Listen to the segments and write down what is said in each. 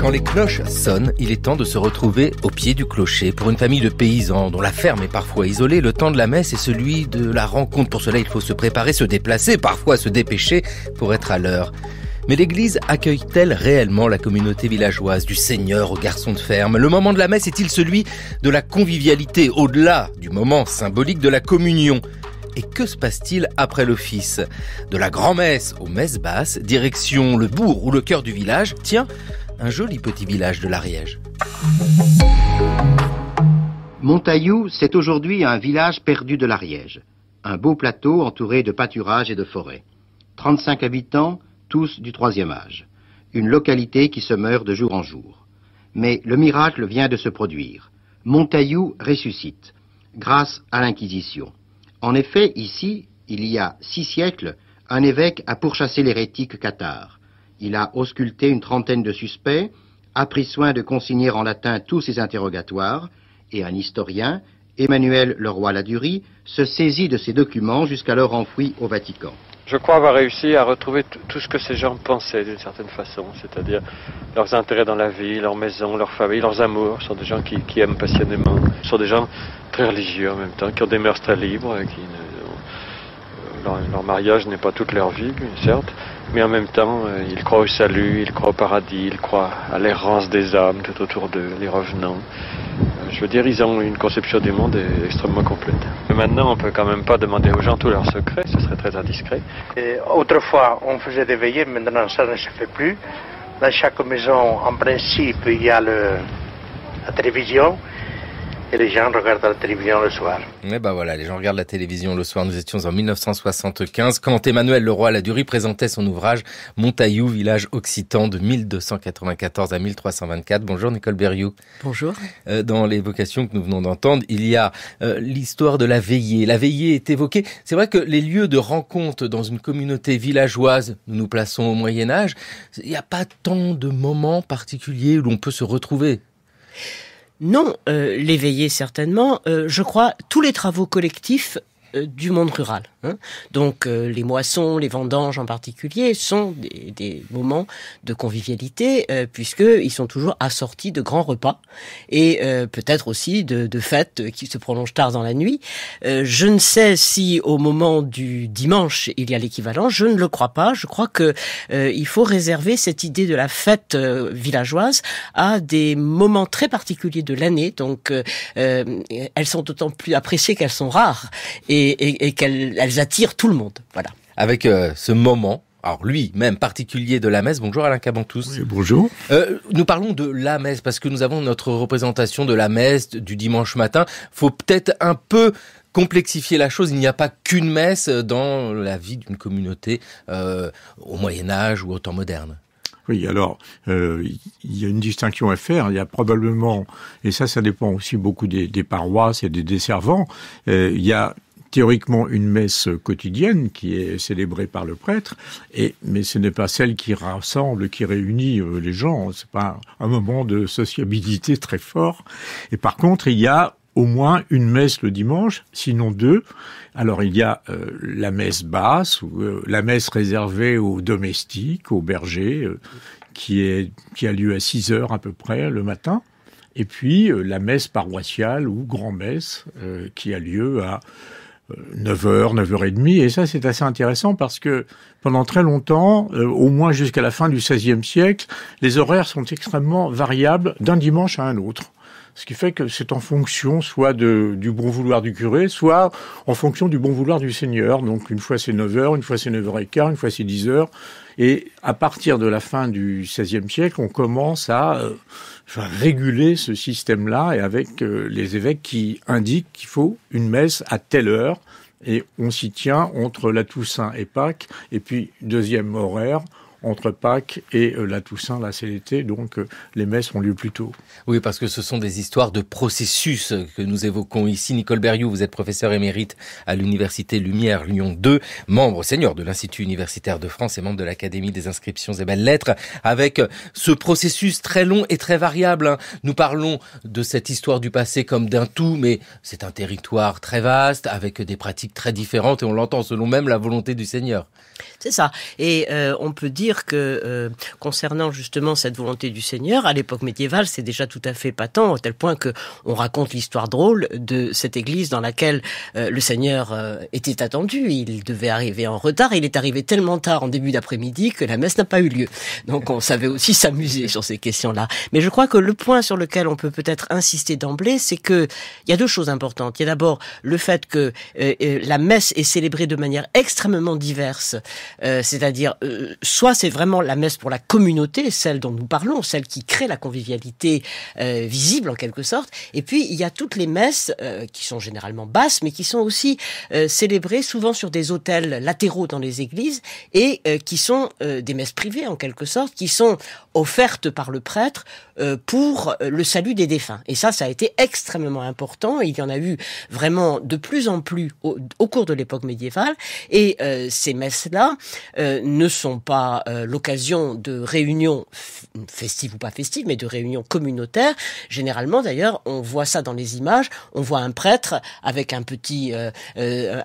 Quand les cloches sonnent, il est temps de se retrouver au pied du clocher. Pour une famille de paysans dont la ferme est parfois isolée, le temps de la messe est celui de la rencontre. Pour cela, il faut se préparer, se déplacer, parfois se dépêcher pour être à l'heure. Mais l'église accueille-t-elle réellement la communauté villageoise, du seigneur au garçon de ferme Le moment de la messe est-il celui de la convivialité, au-delà du moment symbolique de la communion et que se passe-t-il après l'office De la grand-messe aux messes basses, direction le bourg ou le cœur du village, tiens, un joli petit village de l'Ariège. Montaillou, c'est aujourd'hui un village perdu de l'Ariège. Un beau plateau entouré de pâturages et de forêts. 35 habitants, tous du troisième âge. Une localité qui se meurt de jour en jour. Mais le miracle vient de se produire. Montaillou ressuscite, grâce à l'Inquisition. En effet, ici, il y a six siècles, un évêque a pourchassé l'hérétique cathare. Il a ausculté une trentaine de suspects, a pris soin de consigner en latin tous ses interrogatoires, et un historien, Emmanuel Leroy-Ladurie, se saisit de ces documents jusqu'alors enfouis au Vatican. Je crois avoir réussi à retrouver tout ce que ces gens pensaient d'une certaine façon, c'est-à-dire leurs intérêts dans la vie, leur maison, leur famille, leurs amours. Ce sont des gens qui, aiment passionnément, ce sont des gens très religieux en même temps, qui ont des mœurs très libres, qui euh, leur mariage n'est pas toute leur vie, certes, mais en même temps, euh, ils croient au salut, ils croient au paradis, ils croient à l'errance des âmes tout autour d'eux, les revenants. Euh, je veux dire, ils ont une conception du monde extrêmement complète. Mais maintenant, on peut quand même pas demander aux gens tous leurs secrets, ce serait très indiscret. autrefois, on faisait des veillées, maintenant ça ne se fait plus. Dans chaque maison, en principe, il y a la télévision, et les gens regardent la télévision le soir. Mais eh ben voilà, les gens regardent la télévision le soir. Nous étions en 1975 quand Emmanuel Leroy la Durie présentait son ouvrage Montaillou, village occitan de 1294 à 1324. Bonjour Nicole Berriou. Bonjour. Euh, dans l'évocation que nous venons d'entendre, il y a euh, l'histoire de la veillée. La veillée est évoquée. C'est vrai que les lieux de rencontre dans une communauté villageoise, nous nous plaçons au Moyen Âge, il n'y a pas tant de moments particuliers où l'on peut se retrouver. Non, euh, l'éveiller certainement. Euh, je crois tous les travaux collectifs euh, du monde rural. Hein. Donc euh, les moissons, les vendanges en particulier, sont des, des moments de convivialité euh, puisqu'ils sont toujours assortis de grands repas et euh, peut-être aussi de, de, fêtes qui se prolongent tard dans la nuit. Euh, je ne sais si au moment du dimanche il y a l'équivalent. Je ne le crois pas. Je crois que il faut réserver cette idée de la fête villageoise à des moments très particuliers de l'année. Donc elles sont d'autant plus appréciées qu'elles sont rares et, et, et qu'elles j'attire tout le monde. Voilà. Avec euh, ce moment alors lui, même particulier de la messe. Bonjour Alain Cabantous. bonjour. Euh, nous parlons de la messe parce que nous avons notre représentation de la messe du dimanche matin. Faut peut-être un peu complexifier la chose. Il n'y a pas qu'une messe dans la vie d'une communauté euh, au Moyen Âge ou au temps moderne. Oui, alors, il y a une distinction à faire. Il y a probablement, et ça, ça dépend aussi beaucoup des, paroisses et des desservants, il y a théoriquement une messe quotidienne qui est célébrée par le prêtre, et, mais ce n'est pas celle qui rassemble, qui réunit euh, les gens. C'est pas un moment de sociabilité très fort. Et par contre, il y a au moins une messe le dimanche, sinon deux. Alors il y a euh, la messe basse, ou, euh, la messe réservée aux domestiques, aux bergers, qui, est, qui a lieu à 6 heures à peu près le matin. Et puis la messe paroissiale ou grand-messe qui a lieu à 9h, 9h30. Et ça, c'est assez intéressant parce que pendant très longtemps, euh, au moins jusqu'à la fin du XVIe siècle, les horaires sont extrêmement variables d'un dimanche à un autre. Ce qui fait que c'est en fonction soit du bon vouloir du curé, soit en fonction du bon vouloir du Seigneur. Donc une fois c'est 9h, une fois c'est 9h15, une fois c'est 10h. Et à partir de la fin du XVIe siècle, on commence à euh, réguler ce système-là et avec euh, les évêques qui indiquent qu'il faut une messe à telle heure. Et on s'y tient entre la Toussaint et Pâques. Et puis, deuxième horaire, entre Pâques et euh, la Toussaint, la CLT, donc euh, les messes ont lieu plus tôt. Oui, parce que ce sont des histoires de processus euh, que nous évoquons ici. Nicole Berriou, vous êtes professeur émérite à l'Université Lumière Lyon 2, membre seigneur de l'Institut universitaire de France et membre de l'Académie des inscriptions et belles-lettres, avec ce processus très long et très variable. Hein, nous parlons de cette histoire du passé comme d'un tout, mais c'est un territoire très vaste, avec des pratiques très différentes, et on l'entend selon même la volonté du Seigneur. C'est ça. Et on peut dire que euh, concernant justement cette volonté du Seigneur, à l'époque médiévale, c'est déjà tout à fait patent, au tel point que on raconte l'histoire drôle de cette église dans laquelle euh, le Seigneur euh, était attendu. Il devait arriver en retard. il est arrivé tellement tard en début d'après-midi que la messe n'a pas eu lieu. Donc on savait aussi s'amuser sur ces questions-là. Mais je crois que le point sur lequel on peut peut-être insister d'emblée, c'est que il y a deux choses importantes. Il y a d'abord le fait que la messe est célébrée de manière extrêmement diverse, c'est-à-dire soit c'est vraiment la messe pour la communauté, celle dont nous parlons, celle qui crée la convivialité euh, visible en quelque sorte. Et puis il y a toutes les messes euh, qui sont généralement basses, mais qui sont aussi euh, célébrées souvent sur des autels latéraux dans les églises et qui sont des messes privées en quelque sorte, qui sont offertes par le prêtre pour le salut des défunts. Et ça, ça a été extrêmement important. il y en a eu vraiment de plus en plus au, au cours de l'époque médiévale. Et ces messes-là ne sont pas euh, l'occasion de réunions festives ou pas festives, mais de réunions communautaires. Généralement, d'ailleurs, on voit ça dans les images. On voit un prêtre avec un petit, euh, euh,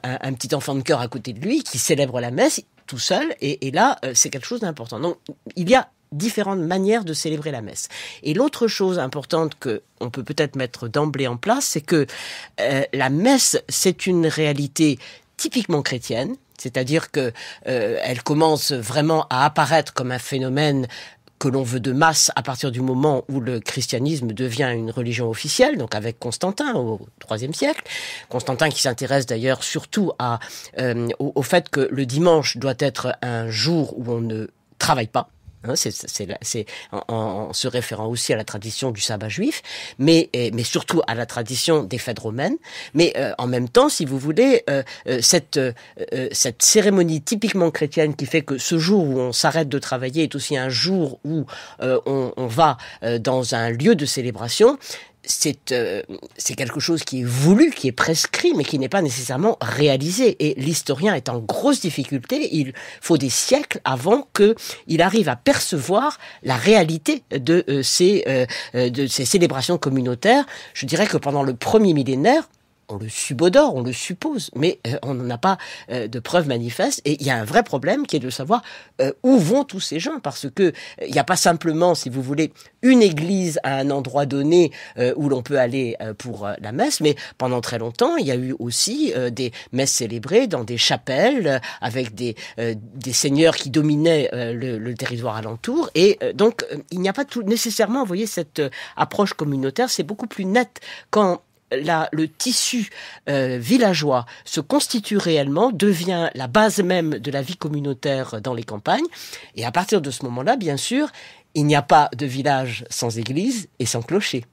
enfant de cœur à côté de lui qui célèbre la messe tout seul. Et, là, c'est quelque chose d'important. Donc, il y a différentes manières de célébrer la messe. Et l'autre chose importante que on peut peut-être mettre d'emblée en place, c'est que la messe, c'est une réalité typiquement chrétienne, c'est-à-dire que euh, elle commence vraiment à apparaître comme un phénomène que l'on veut de masse à partir du moment où le christianisme devient une religion officielle, donc avec Constantin au IIIe siècle. Constantin qui s'intéresse d'ailleurs surtout euh, au fait que le dimanche doit être un jour où on ne travaille pas Hein, c'est en, se référant aussi à la tradition du sabbat juif, mais, mais surtout à la tradition des fêtes romaines. Mais euh, en même temps, si vous voulez, euh, euh, cette, cette cérémonie typiquement chrétienne qui fait que ce jour où on s'arrête de travailler est aussi un jour où on, on, va dans un lieu de célébration, euh, c'est quelque chose qui est voulu, qui est prescrit, mais qui n'est pas nécessairement réalisé. Et l'historien est en grosse difficulté. Il faut des siècles avant qu'il arrive à percevoir la réalité de, euh, euh, de ces célébrations communautaires. Je dirais que pendant le premier millénaire, on le subodore, on le suppose, mais euh, on n'en a pas euh, de preuves manifestes. Et il y a un vrai problème qui est de savoir euh, où vont tous ces gens, parce que il n'y a pas simplement, si vous voulez, une église à un endroit donné où l'on peut aller pour la messe, mais pendant très longtemps, il y a eu aussi des messes célébrées dans des chapelles avec des, seigneurs qui dominaient le, territoire alentour. Et donc, il n'y a pas tout, nécessairement, vous voyez, cette approche communautaire, c'est beaucoup plus net quand le tissu euh, villageois se constitue réellement, devient la base même de la vie communautaire dans les campagnes. Et à partir de ce moment-là, bien sûr, il n'y a pas de village sans église et sans clocher.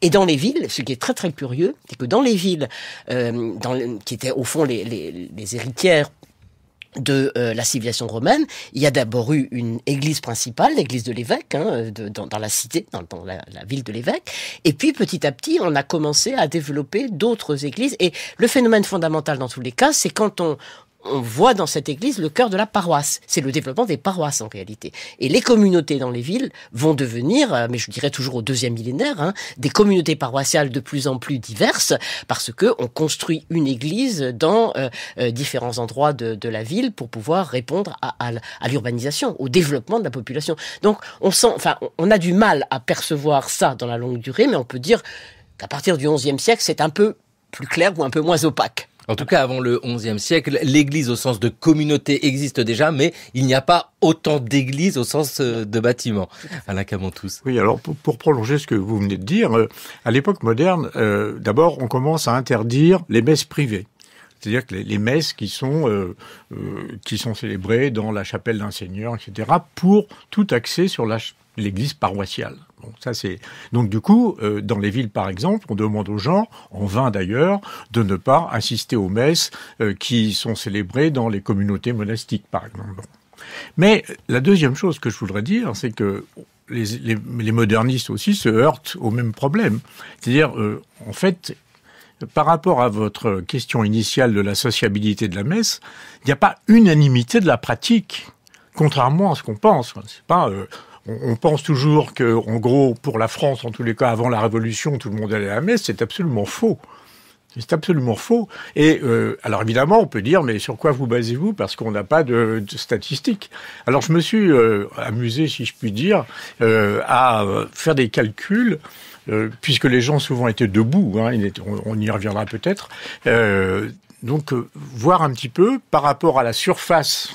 Et dans les villes, ce qui est très très curieux, c'est que dans les villes, euh, qui étaient au fond les héritières de euh, la civilisation romaine, il y a d'abord eu une église principale, l'église de l'évêque, hein, dans, la cité, dans, la, ville de l'évêque, et puis petit à petit, on a commencé à développer d'autres églises. Et le phénomène fondamental dans tous les cas, c'est quand on, on euh, voit dans cette église le cœur de la paroisse. C'est le développement des paroisses en réalité. Et les communautés dans les villes vont devenir, euh, mais je dirais toujours au deuxième millénaire, hein, des communautés paroissiales de plus en plus diverses parce que on construit une église dans euh, différents endroits de, la ville pour pouvoir répondre à, l'urbanisation, au développement de la population. Donc on on a du mal à percevoir ça dans la longue durée, mais on peut dire qu'à partir du XIe siècle, c'est un peu plus clair ou un peu moins opaque. En tout cas, avant le XIe siècle, l'Église au sens de communauté existe déjà, mais il n'y a pas autant d'églises au sens euh, de bâtiment. Alain Camontous. Oui, alors pour, prolonger ce que vous venez de dire, euh, à l'époque moderne, euh, d'abord, on commence à interdire les messes privées c'est-à-dire que les, messes qui sont, euh, euh, qui sont célébrées dans la chapelle d'un seigneur, etc., pour tout axer sur l'église paroissiale. Donc ça c'est donc du coup euh, dans les villes par exemple, on demande aux gens, en vain d'ailleurs, de ne pas assister aux messes qui sont célébrées dans les communautés monastiques par exemple. Mais la deuxième chose que je voudrais dire, c'est que les, modernistes aussi se heurtent au même problème. C'est-à-dire, en fait, par rapport à votre question initiale de la sociabilité de la messe, il n'y a pas unanimité de la pratique, contrairement à ce qu'on pense. C'est pas euh, on pense toujours que, en gros, pour la France, en tous les cas, avant la Révolution, tout le monde allait à la messe. C'est absolument faux. C'est absolument faux. Et euh, alors évidemment, on peut dire, mais sur quoi vous basez-vous Parce qu'on n'a pas de, statistiques. Alors je me suis euh, amusé, si je puis dire, à faire des calculs euh, puisque les gens souvent étaient debout, hein, on, y reviendra peut-être. Euh, donc, euh, voir un petit peu par rapport à la surface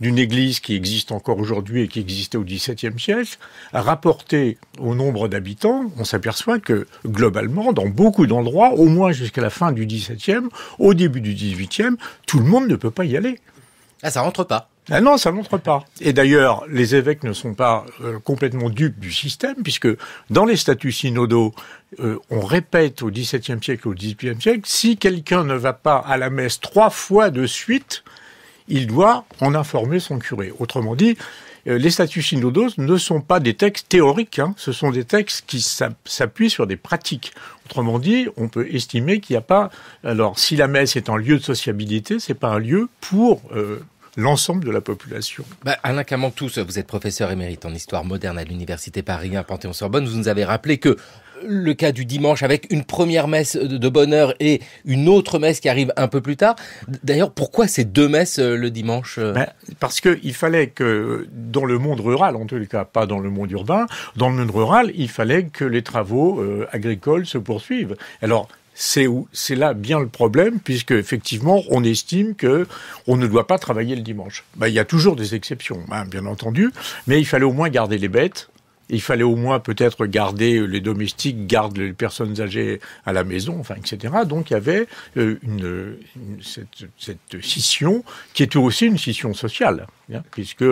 d'une église qui existe encore aujourd'hui et qui existait au XVIIe siècle, rapportée au nombre d'habitants, on s'aperçoit que globalement, dans beaucoup d'endroits, au moins jusqu'à la fin du XVIIe, au début du XVIIIe, tout le monde ne peut pas y aller. Ah, ça rentre pas. Ah non, ça montre pas. Et d'ailleurs, les évêques ne sont pas euh, complètement dupes du système, puisque dans les statuts synodaux, euh, on répète au XVIIe siècle, au XVIIIe siècle, si quelqu'un ne va pas à la messe trois fois de suite, il doit en informer son curé. Autrement dit, euh, les statuts synodaux ne sont pas des textes théoriques, hein. ce sont des textes qui s'appuient sur des pratiques. Autrement dit, on peut estimer qu'il n'y a pas. Alors, si la messe est un lieu de sociabilité, n'est pas un lieu pour l'ensemble de la population. Bah, Alain Camantous, vous êtes professeur émérite en histoire moderne à l'université Paris Panthéon-Sorbonne. Vous nous avez rappelé que le cas du dimanche avec une première messe de bonne heure et une autre messe qui arrive un peu plus tard. D'ailleurs, pourquoi ces deux messes euh, le dimanche euh ben, Parce qu'il fallait que, dans le monde rural, en tout cas, pas dans le monde urbain, dans le monde rural, il fallait que les travaux euh, agricoles se poursuivent. Alors, c'est là bien le problème, puisque effectivement, on estime que on ne doit pas travailler le dimanche. Ben, il y a toujours des exceptions, hein, bien entendu, mais il fallait au moins garder les bêtes. Il fallait au moins peut-être garder euh, les domestiques, garder les personnes âgées à la maison, enfin, etc. Donc il y avait euh, cette, scission qui était aussi une scission sociale, hein, puisque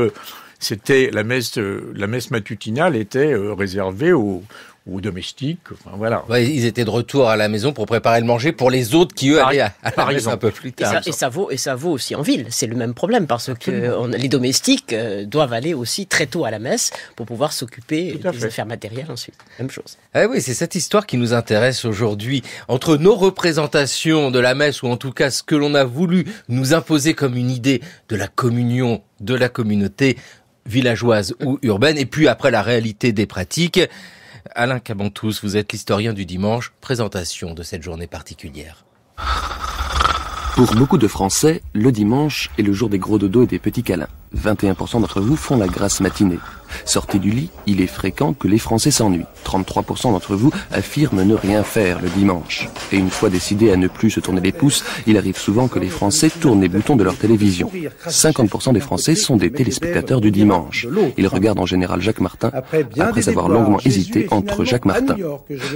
c'était la messe euh, matutinale était réservée aux, ou domestiques. Enfin, voilà. ils étaient de retour à la maison pour préparer le manger pour les autres qui, eux, allaient à, la maison un peu plus tard. Et ça, vaut, et ça vaut aussi en ville. C'est le même problème parce que les domestiques euh, doivent aller aussi très tôt à la messe pour pouvoir s'occuper des affaires matérielles ensuite. Même chose. Eh oui, c'est cette histoire qui nous intéresse aujourd'hui. Entre nos représentations de la messe, ou en tout cas ce que l'on a voulu nous imposer comme une idée de la communion, de la communauté villageoise ou urbaine, et puis après la réalité des pratiques. Alain Cabantous, vous êtes l'historien du dimanche. Présentation de cette journée particulière. Pour beaucoup de Français, le dimanche est le jour des gros dodos et des petits câlins. 21% d'entre vous font la grasse matinée. Sortez du lit, il est fréquent que les Français s'ennuient. 33% d'entre vous affirment ne rien faire le dimanche. Et une fois décidés à ne plus se tourner les pouces, il arrive souvent que les Français tournent les boutons de leur télévision. 50% des Français sont des téléspectateurs du dimanche. Ils regardent en général Jacques Martin après avoir longuement hésité entre Jacques Martin.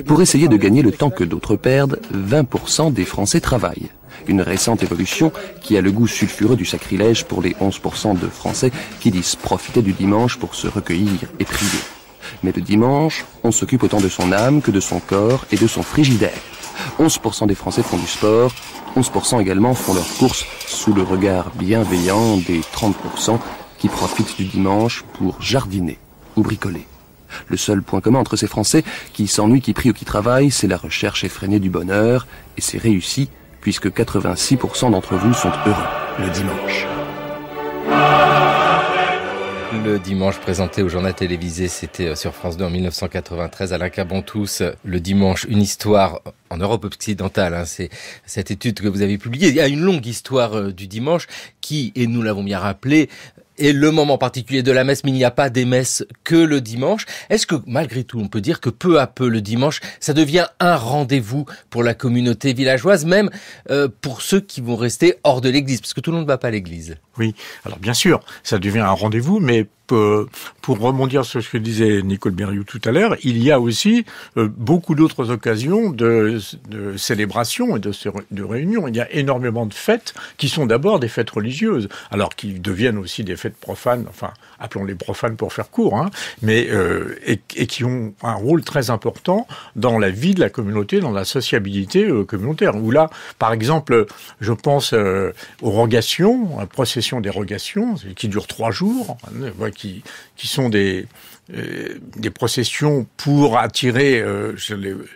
Pour essayer de gagner le temps que d'autres perdent, 20% des Français travaillent une récente évolution qui a le goût sulfureux du sacrilège pour les 11% de Français qui disent profiter du dimanche pour se recueillir et prier. Mais le dimanche, on s'occupe autant de son âme que de son corps et de son frigidaire. 11% des Français font du sport, 11% également font leurs courses sous le regard bienveillant des 30% qui profitent du dimanche pour jardiner ou bricoler. Le seul point commun entre ces Français qui s'ennuient, qui prient ou qui travaillent, c'est la recherche effrénée du bonheur, et ses réussi puisque 86% d'entre vous sont heureux le dimanche. Le dimanche présenté au journal télévisé, c'était euh, sur France 2 en 1993, Alain tous euh, le dimanche, une histoire euh, en Europe occidentale, hein, c'est cette étude que vous avez publiée. Il y a une longue histoire du dimanche qui, et nous l'avons bien rappelé, et le moment particulier de la messe, mais il n'y a pas des messes que le dimanche. Est-ce que malgré tout, on peut dire que peu à peu le dimanche, ça devient un rendez-vous pour la communauté villageoise, même euh, pour ceux qui vont rester hors de l'église, parce que tout le monde ne va pas à l'église. Oui, alors bien sûr, ça devient un rendez-vous, mais euh, pour rebondir sur ce que disait Nicole Berriou tout à l'heure, il y a aussi euh, beaucoup d'autres occasions de, célébration et de, de Il y a énormément de fêtes qui sont d'abord des fêtes religieuses, alors qui deviennent aussi des fêtes profanes, enfin, appelons-les profanes pour faire court, hein, mais, euh, et, qui ont un rôle très important dans la vie de la communauté, dans la sociabilité communautaire. Où là, par exemple, je pense aux rogations, à la procession des rogations, qui dure trois jours, qui qui, sont des, euh, des processions pour attirer euh,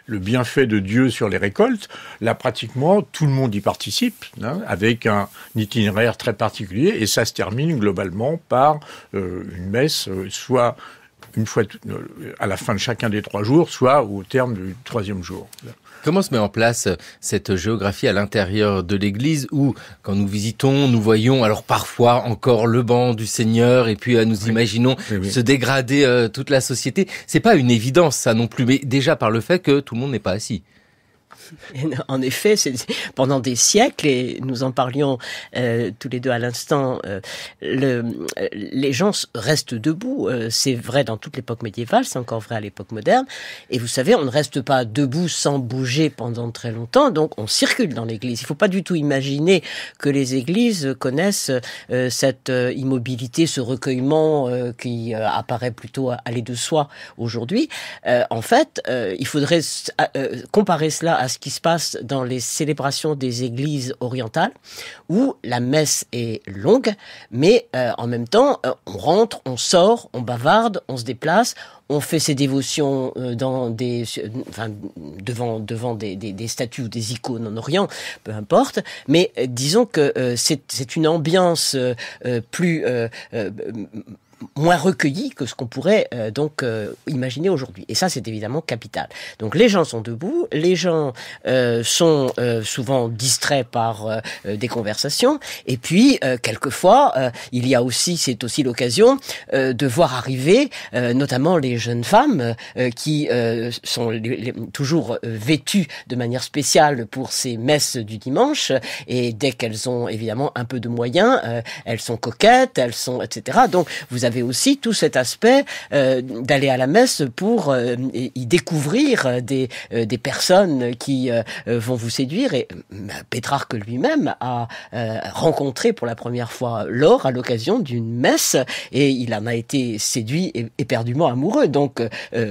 le bienfait de Dieu sur les récoltes, là pratiquement tout le monde y participe, hein, avec un, itinéraire très particulier, et ça se termine globalement par euh, une messe, soit une fois euh, à la fin de chacun des trois jours, soit au terme du troisième jour. Comment se met en place euh, cette géographie à l'intérieur de l'Église où, quand nous visitons, nous voyons alors parfois encore le banc du Seigneur et puis euh, nous imaginons se dégrader toute la société. C'est pas une évidence ça non plus, mais déjà par le fait que tout le monde n'est pas assis. En effet, pendant des siècles, et nous en parlions euh, tous les deux à l'instant, euh, le, euh, les gens restent debout. c'est vrai dans toute l'époque médiévale, c'est encore vrai à l'époque moderne. Et vous savez, on ne reste pas debout sans bouger pendant très longtemps, donc on circule dans l'église. Il ne faut pas du tout imaginer que les églises connaissent cette immobilité, ce recueillement qui apparaît plutôt aller de soi aujourd'hui. en fait, il faudrait comparer cela à ce qui se passe dans les célébrations des églises orientales, où la messe est longue, mais euh, en même temps, euh, on rentre, on sort, on bavarde, on se déplace, on fait ses dévotions euh, devant, des, des, statues ou des icônes en Orient, peu importe. Mais disons que c'est une ambiance plus moins recueilli que ce qu'on pourrait euh, donc euh, imaginer aujourd'hui. Et ça, c'est évidemment capital. Donc les gens sont debout, les gens euh, sont souvent distraits par des conversations, et puis quelquefois, il y a aussi, c'est aussi l'occasion de voir arriver, notamment les jeunes femmes qui sont toujours vêtues de manière spéciale pour ces messes du dimanche, et dès qu'elles ont évidemment un peu de moyens, elles sont coquettes, elles sont etc. Donc vous avait aussi tout cet aspect euh, d'aller à la messe pour euh, y découvrir des, euh, des personnes qui vont vous séduire. Et Pétrarque lui-même a rencontré pour la première fois Laure à l'occasion d'une messe et il en a été séduit et éperdument amoureux. Donc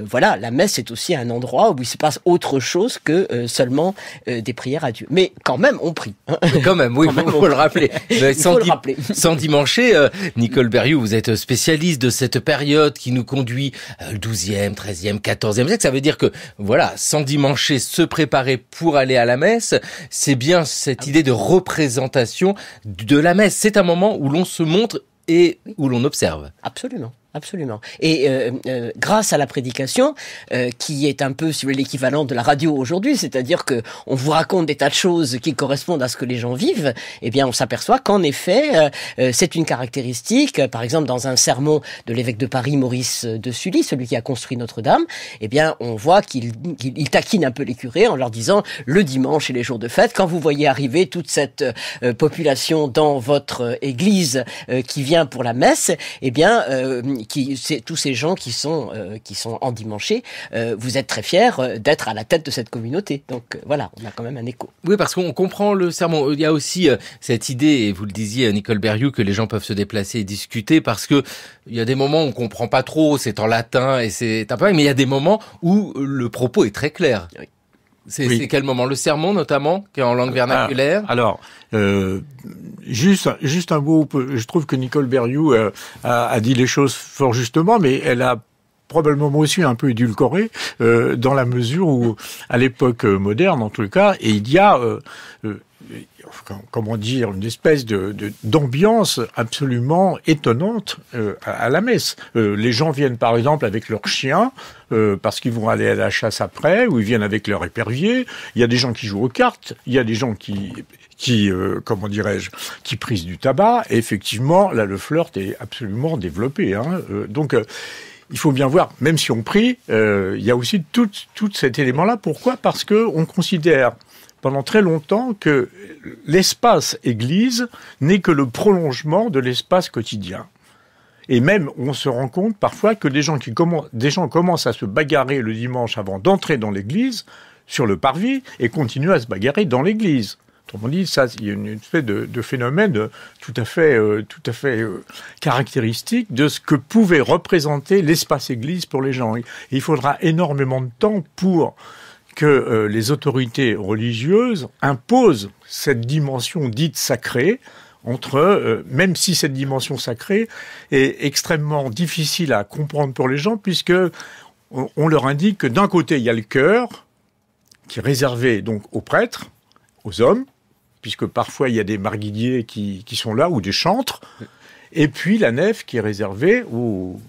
voilà, la messe est aussi un endroit où il se passe autre chose que seulement des prières à Dieu. Mais quand même, on prie. Hein. quand même, oui, faut, le rappeler. il sans faut le rappeler. Sans dimancher, Nicole Berriou, vous êtes spécialiste de cette période qui nous conduit au 12e, 13e, 14e siècle. Ça veut dire que, voilà, s'endimancher, se préparer pour aller à la messe, c'est bien cette ah idée de représentation de la messe. C'est un moment où l'on se montre et où l'on observe. Absolument. Absolument. Et euh, euh, grâce à la prédication, euh, qui est un peu sur l'équivalent de la radio aujourd'hui, c'est-à-dire que on vous raconte des tas de choses qui correspondent à ce que les gens vivent, eh bien on s'aperçoit qu'en effet, euh, euh, c'est une caractéristique. Par exemple, dans un sermon de l'évêque de Paris, Maurice de Sully, celui qui a construit Notre-Dame, eh bien on voit qu'il taquine un peu les curés en leur disant le dimanche et les jours de fête, quand vous voyez arriver toute cette population dans votre église qui vient pour la messe, eh bien qui, c'est tous ces gens qui sont, euh, qui sont endimanchés, euh, vous êtes très fiers euh, d'être à la tête de cette communauté. Donc voilà, on a quand même un écho. Oui, parce qu'on comprend le serment. Il y a aussi cette idée, et vous le disiez, Nicole Berriou, que les gens peuvent se déplacer et discuter parce que il y a des moments où on comprend pas trop, c'est en latin et c'est un peu, mais il y a des moments où le propos est très clair. Oui. C'est quel moment Le sermon notamment, qui est en langue ah, vernaculaire Alors, euh, juste, juste un mot, je trouve que Nicole Berriou euh, a, a dit les choses fort justement, mais elle a probablement aussi un peu édulcoré euh, dans la mesure où à l'époque moderne en tout cas et il y a euh, euh comment dire, une espèce de, d'ambiance absolument étonnante euh, à, la messe. Euh, les gens viennent par exemple avec leurs chiens euh, parce qu'ils vont aller à la chasse après, ou ils viennent avec leur épervier. Il y a des gens qui jouent aux cartes, il y a des gens qui, qui comment dirais-je, qui prisent du tabac. effectivement, là, le flirt est absolument développé. Hein. donc il faut bien voir, même si on prie, il y a aussi tout, cet élément-là. Pourquoi Parce que on considère pendant très longtemps que l'espace Église n'est que le prolongement de l'espace quotidien. Et même, on se rend compte parfois que des gens, qui commencent, à se bagarrer le dimanche avant d'entrer dans l'église, sur le parvis, et continuent à se bagarrer dans l'église. Autrement dit, ça, il y a une espèce de, phénomène euh, tout à fait, euh, euh, caractéristique de ce que pouvait représenter l'espace église pour les gens. il faudra énormément de temps pour que euh, les autorités religieuses imposent cette dimension dite sacrée entre, euh, même si cette dimension sacrée est extrêmement difficile à comprendre pour les gens, puisque on, leur indique que d'un côté il y a le cœur qui est réservé donc aux prêtres, aux hommes, puisque parfois il y a des marguilliers qui, qui sont là ou des chantres, et puis la nef qui est réservée aux,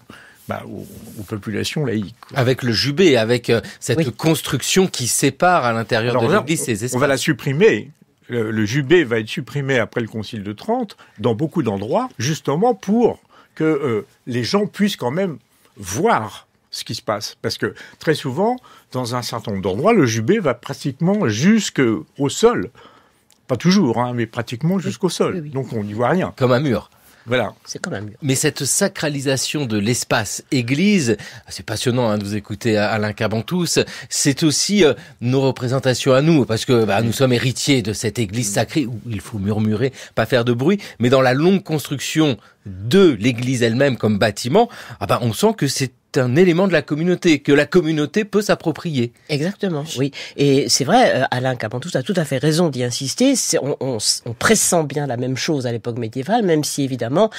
aux, bah, populations laïques. Avec le jubé, avec euh, cette construction qui sépare à l'intérieur de l'Église ces espaces. On va la supprimer. Le, jubé va être supprimé après le Concile de Trente, dans beaucoup d'endroits, justement pour que euh, les gens puissent quand même voir ce qui se passe. Parce que très souvent, dans un certain nombre d'endroits, le jubé va pratiquement jusqu'au sol. Pas toujours, hein, mais pratiquement jusqu'au sol. Donc on n'y voit rien. Comme un mur. Voilà. C'est quand même. Mais cette sacralisation de l'espace Église, c'est passionnant à hein, de vous écouter euh, Alain tous C'est aussi euh, nos représentations à nous, parce que bah, nous sommes héritiers de cette Église sacrée où il faut murmurer, pas faire de bruit, mais dans la longue construction de l'église elle-même comme bâtiment, ah ben on sent que c'est un élément de la communauté, que la communauté peut s'approprier. Exactement, oui. Et c'est vrai, euh, Alain Capantous a tout à fait raison d'y insister. On, on, pressent bien la même chose à l'époque médiévale, même si évidemment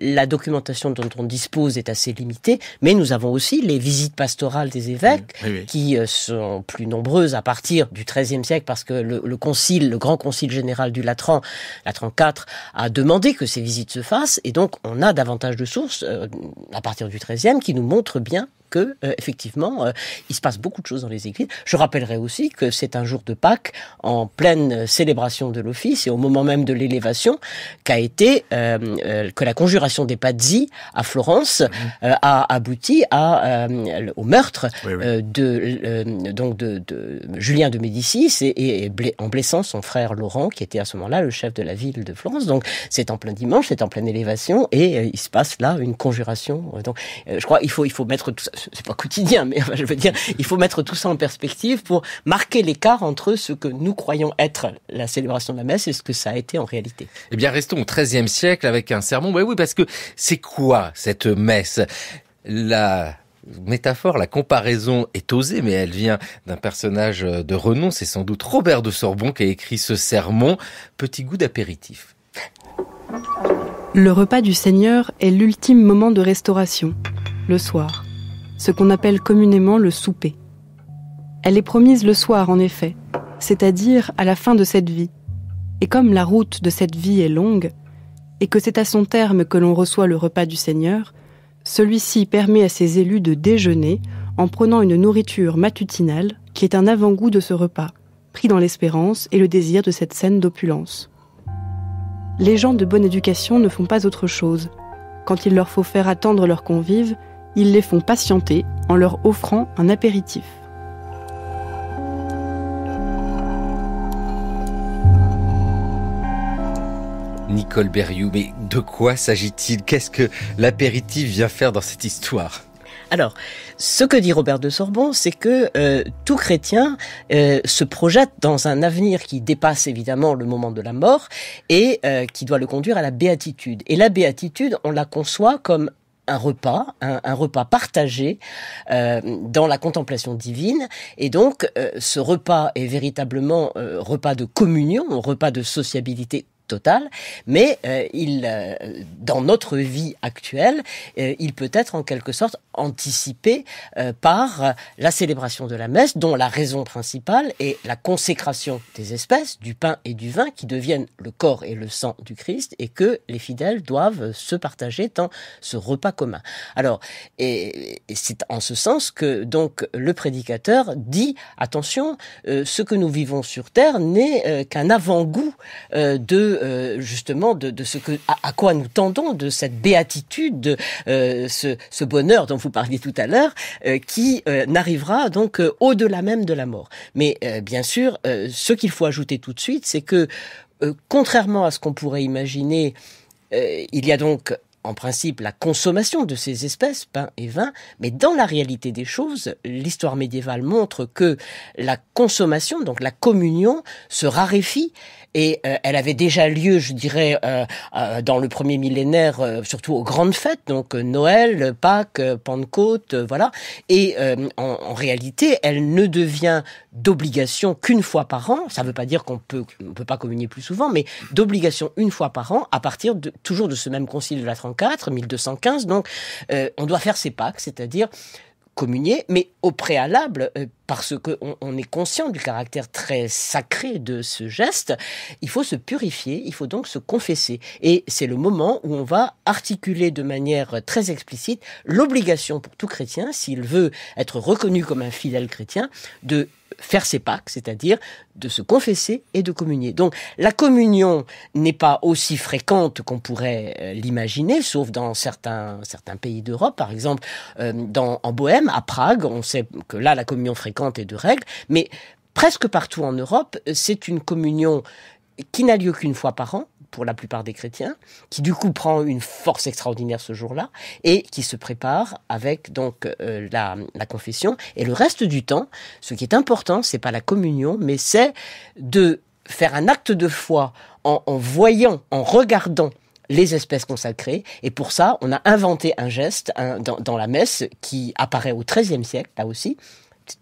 la documentation dont on dispose est assez limitée. Mais nous avons aussi les visites pastorales des évêques, qui euh, sont plus nombreuses à partir du XIIIe siècle, parce que le, concile, le grand concile général du Latran, Latran IV, a demandé que ces visites se fassent. Et donc donc on a davantage de sources euh, à partir du XIIIe qui nous montrent bien que euh, effectivement, euh, il se passe beaucoup de choses dans les églises. Je rappellerai aussi que c'est un jour de Pâques en pleine célébration de l'office et au moment même de l'élévation qu'a été euh, que la conjuration des Pazzi à Florence mhm. a abouti au meurtre de donc de, Julien de Médicis et, en blessant son frère Laurent qui était à ce moment-là le chef de la ville de Florence. Donc c'est en plein dimanche, c'est en pleine élévation et il se passe là une conjuration. donc je crois il faut il faut mettre tout ça c'est pas quotidien, mais je veux dire, il faut mettre tout ça en perspective pour marquer l'écart entre ce que nous croyons être la célébration de la messe et ce que ça a été en réalité. Eh bien, restons au XIIIe siècle avec un sermon. Oui, oui, parce que c'est quoi cette messe La métaphore, la comparaison est osée, mais elle vient d'un personnage de renom. C'est sans doute Robert de Sorbon qui a écrit ce sermon. Petit goût d'apéritif. Le repas du Seigneur est l'ultime moment de restauration, le soir ce qu'on appelle communément le souper. Elle est promise le soir, en effet, c'est-à-dire à la fin de cette vie. Et comme la route de cette vie est longue, et que c'est à son terme que l'on reçoit le repas du Seigneur, celui-ci permet à ses élus de déjeuner en prenant une nourriture matutinale qui est un avant-goût de ce repas, pris dans l'espérance et le désir de cette scène d'opulence. Les gens de bonne éducation ne font pas autre chose. Quand il leur faut faire attendre leurs convives, ils les font patienter en leur offrant un apéritif. Nicole Berriou, mais de quoi s'agit-il Qu'est-ce que l'apéritif vient faire dans cette histoire alors, ce que dit Robert de Sorbon, c'est que euh, tout chrétien euh, se projette dans un avenir qui dépasse évidemment le moment de la mort et euh, qui doit le conduire à la béatitude. Et la béatitude, on la conçoit comme un repas, un, repas partagé euh, dans la contemplation divine. Et donc, euh, ce repas est véritablement euh, repas de communion, repas de sociabilité total, mais euh, il, euh, dans notre vie actuelle, euh, il peut être en quelque sorte anticipé par la célébration de la messe, dont la raison principale est la consécration des espèces, du pain et du vin, qui deviennent le corps et le sang du Christ, et que les fidèles doivent se partager dans ce repas commun. Alors, et, et c'est en ce sens que donc le prédicateur dit attention, ce que nous vivons sur terre n'est qu'un avant-goût de euh, justement de, ce que à, quoi nous tendons, de cette béatitude, de euh, ce, bonheur dont vous parliez tout à l'heure, euh, qui n'arrivera donc au-delà même de la mort. Mais bien sûr, ce qu'il faut ajouter tout de suite, c'est que contrairement à ce qu'on pourrait imaginer, il y a donc en principe la consommation de ces espèces, pain et vin, mais dans la réalité des choses, l'histoire médiévale montre que la consommation, donc la communion, se raréfie et euh, elle avait déjà lieu, je dirais, euh, euh, dans le premier millénaire, surtout aux grandes fêtes, donc Noël, Pâques, Pentecôte, voilà. Et en, réalité, elle ne devient d'obligation qu'une fois par an. Ça ne veut pas dire qu'on peut, peut pas communier plus souvent, mais d'obligation une fois par an à partir de, toujours de ce même concile de la Trente 1215. Donc, euh, on doit faire ses pâques, c'est-à-dire communier, mais au préalable, euh, parce qu'on on est conscient du caractère très sacré de ce geste, il faut se purifier, il faut donc se confesser. Et c'est le moment où on va articuler de manière très explicite l'obligation pour tout chrétien, s'il veut être reconnu comme un fidèle chrétien, de faire ses Pâques, c'est-à-dire de se confesser et de communier. Donc la communion n'est pas aussi fréquente qu'on pourrait euh, l'imaginer, sauf dans certains, certains pays d'Europe, par exemple euh, dans, en Bohême, à Prague, on sait que là la communion fréquente et de règles, mais presque partout en Europe, c'est une communion qui n'a lieu qu'une fois par an, pour la plupart des chrétiens, qui du coup prend une force extraordinaire ce jour-là et qui se prépare avec donc euh, la, confession. Et le reste du temps, ce qui est important, c'est pas la communion, mais c'est de faire un acte de foi en, voyant, en regardant les espèces consacrées. Et pour ça, on a inventé un geste dans, dans, la messe qui apparaît au XIIIe siècle, là aussi,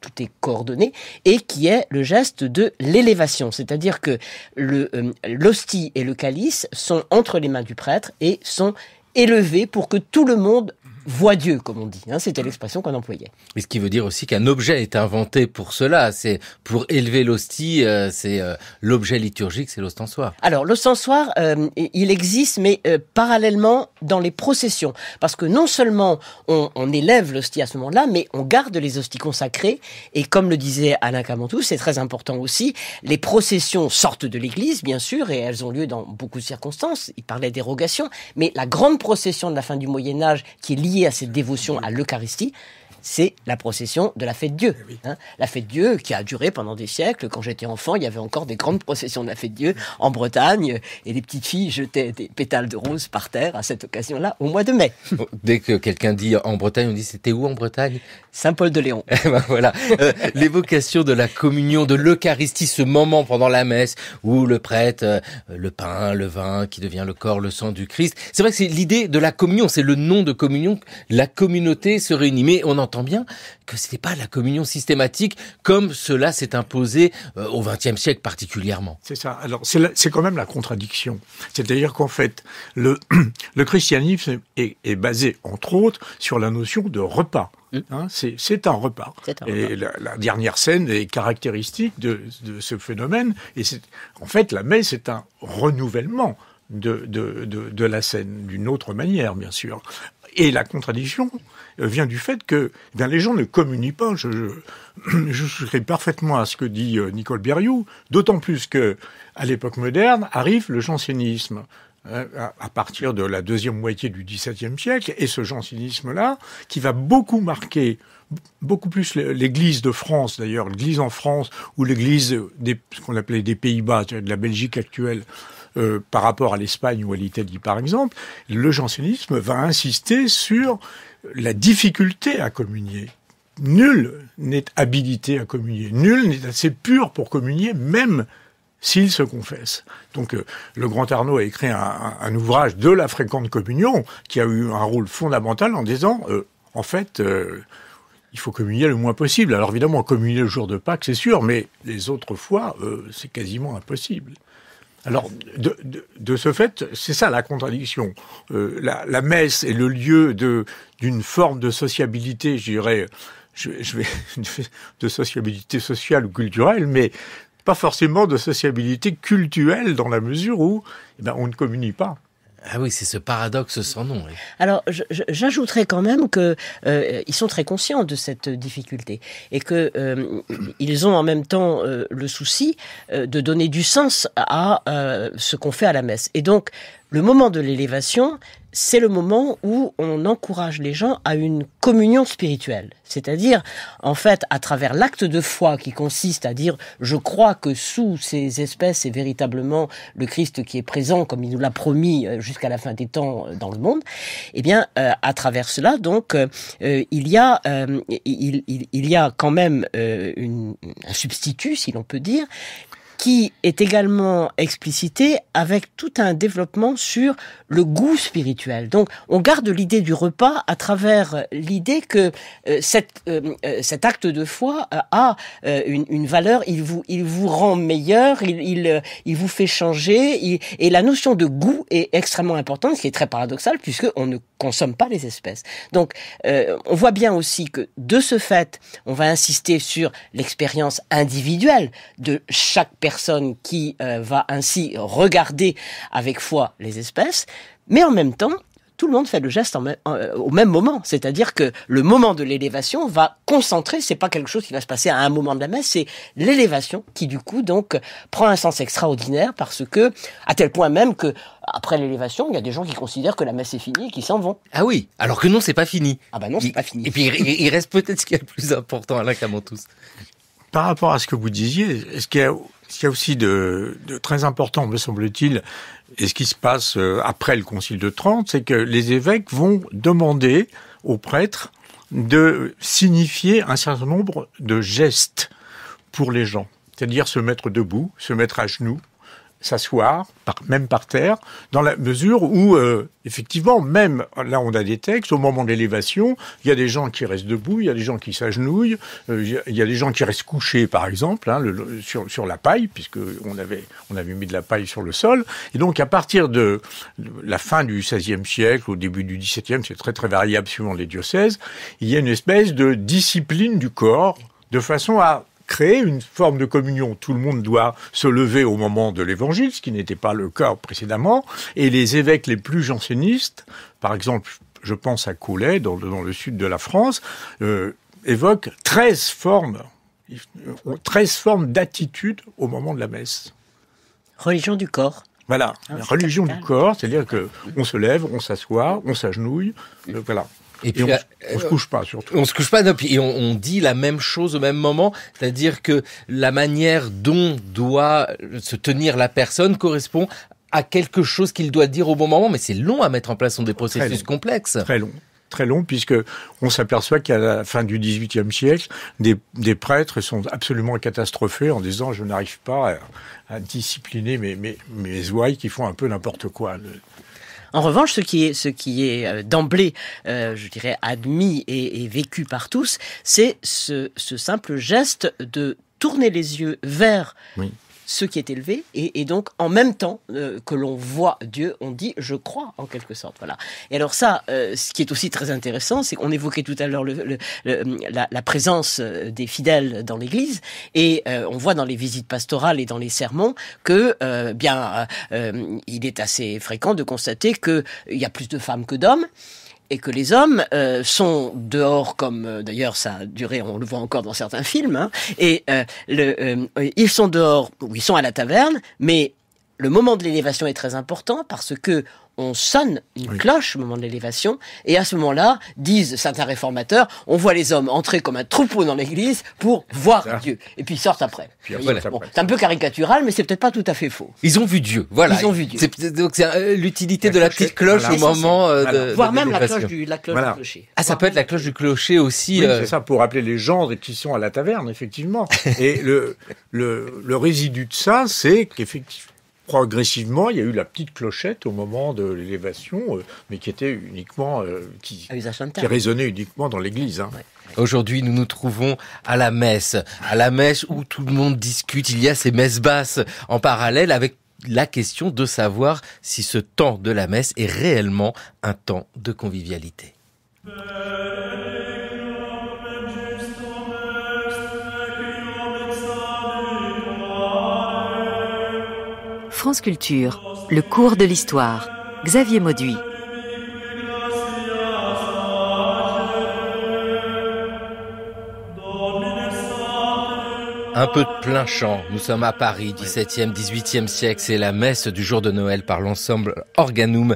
tout est coordonné, et qui est le geste de l'élévation, c'est-à-dire que euh, l'hostie et le calice sont entre les mains du prêtre et sont élevés pour que tout le monde voit Dieu, comme on dit. Hein, c'était l'expression qu'on employait. Mais ce qui veut dire aussi qu'un objet est inventé pour cela. C'est pour élever l'hostie, euh, c'est euh, l'objet liturgique, c'est l'ostensoir. Alors l'ostensoir, euh, il existe, mais parallèlement dans les processions, parce que non seulement on, élève l'hostie à ce moment-là, mais on garde les hosties consacrées. Et comme le disait Alain Camantou, c'est très important aussi. Les processions sortent de l'Église, bien sûr, et elles ont lieu dans beaucoup de circonstances. Il parlait d'érogation, mais la grande procession de la fin du Moyen Âge, qui est liée à cette dévotion à l'Eucharistie, c'est la procession de la fête Dieu. Eh hein. la fête Dieu qui a duré pendant des siècles. Quand j'étais enfant, il y avait encore des grandes processions de la fête Dieu en Bretagne et les petites filles jetaient des pétales de roses par terre à cette occasion-là au mois de mai. Oh, dès que quelqu'un dit en Bretagne, on dit c'était où en Bretagne Saint-Paul-de-Léon. Eh ben voilà, euh, l'évocation de la communion, de l'Eucharistie, ce moment pendant la messe où le prêtre, euh, le pain, le vin qui devient le corps, le sang du Christ. C'est vrai que c'est l'idée de la communion, c'est le nom de communion, la communauté se réunit. Mais on entend bien que ce n'est pas la communion systématique comme cela s'est imposé euh, au XXe siècle particulièrement. C'est ça. Alors c'est quand même la contradiction. C'est-à-dire qu'en fait, le, le christianisme est, est basé, entre autres, sur la notion de repas. Mm. Hein, c'est un repas. et La, dernière scène est caractéristique de, ce phénomène. Et en fait, la messe est un renouvellement. De, de, de, de la scène, d'une autre manière, bien sûr. Et la contradiction euh, vient du fait que eh les gens ne communient pas. Je, je, parfaitement à ce que dit euh, Nicole Berriou, d'autant plus que à l'époque moderne arrive le jansénisme hein, à partir de la deuxième moitié du XVIIe siècle, et ce jansénisme-là, qui va beaucoup marquer, beaucoup plus l'Église de France d'ailleurs, l'Église en France, ou l'Église des ce qu'on appelait des Pays-Bas, de la Belgique actuelle, euh, par rapport à l'Espagne ou à l'Italie par exemple, le jansénisme va insister sur la difficulté à communier. Nul n'est habilité à communier, nul n'est assez pur pour communier, même s'il se confesse. Donc euh, le grand Arnaud a écrit un, ouvrage de la fréquente communion qui a eu un rôle fondamental en disant, euh, en fait, il faut communier le moins possible. Alors évidemment, communier le jour de Pâques, c'est sûr, mais les autres fois, c'est quasiment impossible. Alors, de, de, ce fait, c'est ça la contradiction. Euh, la, messe est le lieu d'une forme de sociabilité, je dirais, je, vais, de sociabilité sociale ou culturelle, mais pas forcément de sociabilité culturelle dans la mesure où eh ben, on ne communique pas. Ah oui, c'est ce paradoxe sans nom. Alors, j'ajouterais quand même que euh, ils sont très conscients de cette difficulté et que euh, ils ont en même temps euh, le souci de donner du sens à ce qu'on fait à la messe. Et donc, le moment de l'élévation, c'est le moment où on encourage les gens à une communion spirituelle. C'est-à-dire, en fait, à travers l'acte de foi qui consiste à dire je crois que sous ces espèces c'est véritablement le Christ qui est présent comme il nous l'a promis euh, jusqu'à la fin des temps euh, dans le monde, eh bien, euh, à travers cela, donc, il, y a, quand même un substitut, si l'on peut dire, qui est également explicité avec tout un développement sur le goût spirituel. Donc on garde l'idée du repas à travers l'idée que euh, cette, euh, euh, cet acte de foi a une, valeur, il vous, il vous rend meilleur, il, il, vous fait changer, et la notion de goût est extrêmement importante, ce qui est très paradoxal puisque on ne consomme pas les espèces. Donc on voit bien aussi que de ce fait, on va insister sur l'expérience individuelle de chaque personne personne qui euh, va ainsi regarder avec foi les espèces, mais en même temps, tout le monde fait le geste en euh, au même moment. C'est-à-dire que le moment de l'élévation va concentrer, c'est pas quelque chose qui va se passer à un moment de la messe, c'est l'élévation qui du coup donc prend un sens extraordinaire parce que, à tel point même que après l'élévation, il y a des gens qui considèrent que la messe est finie et qui s'en vont. Ah oui, alors que non, c'est pas fini. Ah bah non, c'est pas fini. Et puis il reste peut-être ce qui est le plus important, Alain tous. Par rapport à ce que vous disiez, est-ce qu'il y a aussi de, de très important, me semble-t-il, et ce qui se passe euh, après le Concile de Trente, c'est que les évêques vont demander aux prêtres de signifier un certain nombre de gestes pour les gens, c'est-à-dire se mettre debout, se mettre à genoux, s'asseoir, par, même par terre, dans la mesure où, euh, effectivement, même là, on a des textes, au moment de l'élévation, il y a des gens qui restent debout, il y a des gens qui s'agenouillent, euh, il y a des gens qui restent couchés, par exemple, hein, sur, la paille, puisque on avait, on avait mis de la paille sur le sol. Et donc, à partir de la fin du XVIe siècle, au début du XVIIe, c'est très, très variable suivant les diocèses, il y a une espèce de discipline du corps, de façon à créer une forme de communion. Tout le monde doit se lever au moment de l'évangile, ce qui n'était pas le cas précédemment, et les évêques les plus jansénistes, par exemple, je pense à Coulet, dans, le, sud de la France, euh, évoquent 13 formes, 13 euh, formes d'attitude au moment de la messe. Religion du corps. Voilà, ah, religion du corps, c'est-à-dire que on se lève, on s'assoit, on s'agenouille, mm. euh, voilà. Et, on, ne euh, se couche pas surtout. On se couche pas et on, dit la même chose au même moment, c'est-à-dire que la manière dont doit se tenir la personne correspond à quelque chose qu'il doit dire au bon moment, mais c'est long à mettre en place, sont des processus complexes. Très long très long, puisque on s'aperçoit qu'à la fin du XVIIIe siècle, des, prêtres sont absolument catastrophés en disant je n'arrive pas à, discipliner mes, mes, mes ouailles qui font un peu n'importe quoi. En revanche, ce qui est, ce qui est euh, d'emblée, euh, je dirais, admis et, vécu par tous, c'est ce, simple geste de tourner les yeux vers ce qui est élevé, et, donc en même temps euh, que l'on voit Dieu, on dit je crois en quelque sorte. Voilà. Et alors ça, euh, ce qui est aussi très intéressant, c'est qu'on évoquait tout à l'heure le, la, présence euh, des fidèles dans l'Église, et on voit dans les visites pastorales et dans les sermons que bien il est assez fréquent de constater qu'il y a plus de femmes que d'hommes et que les hommes euh, sont dehors, comme euh, d'ailleurs ça a duré, on le voit encore dans certains films, hein, et euh, le, ils sont dehors, ou ils sont à la taverne, mais le moment de l'élévation est très important parce que on sonne une cloche au moment de l'élévation, et à ce moment-là, disent certains réformateurs, on voit les hommes entrer comme un troupeau dans l'église pour voir Dieu, et puis sortent après. c'est un peu caricatural, mais c'est peut-être pas tout à fait faux. Ils ont vu Dieu, voilà. Ils ont vu Dieu. donc c'est euh, l'utilité de la petite cloche au moment euh, de, voire ah, même la cloche du, clocher. Ah, ça peut être la cloche du clocher aussi. Euh. C'est ça pour rappeler les gens qui sont à la taverne, effectivement. et le, le résidu de ça, c'est qu'effectivement progressivement, il y a eu la petite clochette au moment de l'élévation, euh, mais qui était uniquement euh, ah, qui, résonnait uniquement dans l'Église. Hein. Aujourd'hui, nous nous trouvons à la messe, à la messe où tout le monde discute. Il y a ces messes basses en parallèle avec la question de savoir si ce temps de la messe est réellement un temps de convivialité. France Culture, le cours de l'histoire. Xavier Mauduit. Un peu de plein champ. Nous sommes à Paris, 17e, 18e siècle. C'est la messe du jour de Noël par l'ensemble Organum.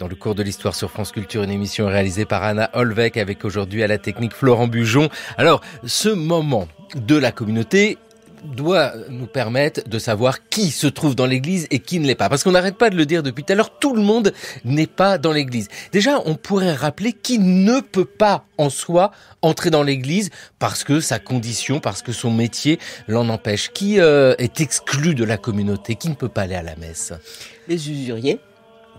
Dans le cours de l'histoire sur France Culture, une émission réalisée par Anna Holvec avec aujourd'hui à la technique Florent Bujon. Alors, ce moment de la communauté, doit nous permettre de savoir qui se trouve dans l'église et qui ne l'est pas. Parce qu'on n'arrête pas de le dire depuis tout à l'heure, tout le monde n'est pas dans l'église. Déjà, on pourrait rappeler qui ne peut pas en soi entrer dans l'église parce que sa condition, parce que son métier l'en empêche. Qui euh, est exclu de la communauté, qui ne peut pas aller à la messe Les usuriers.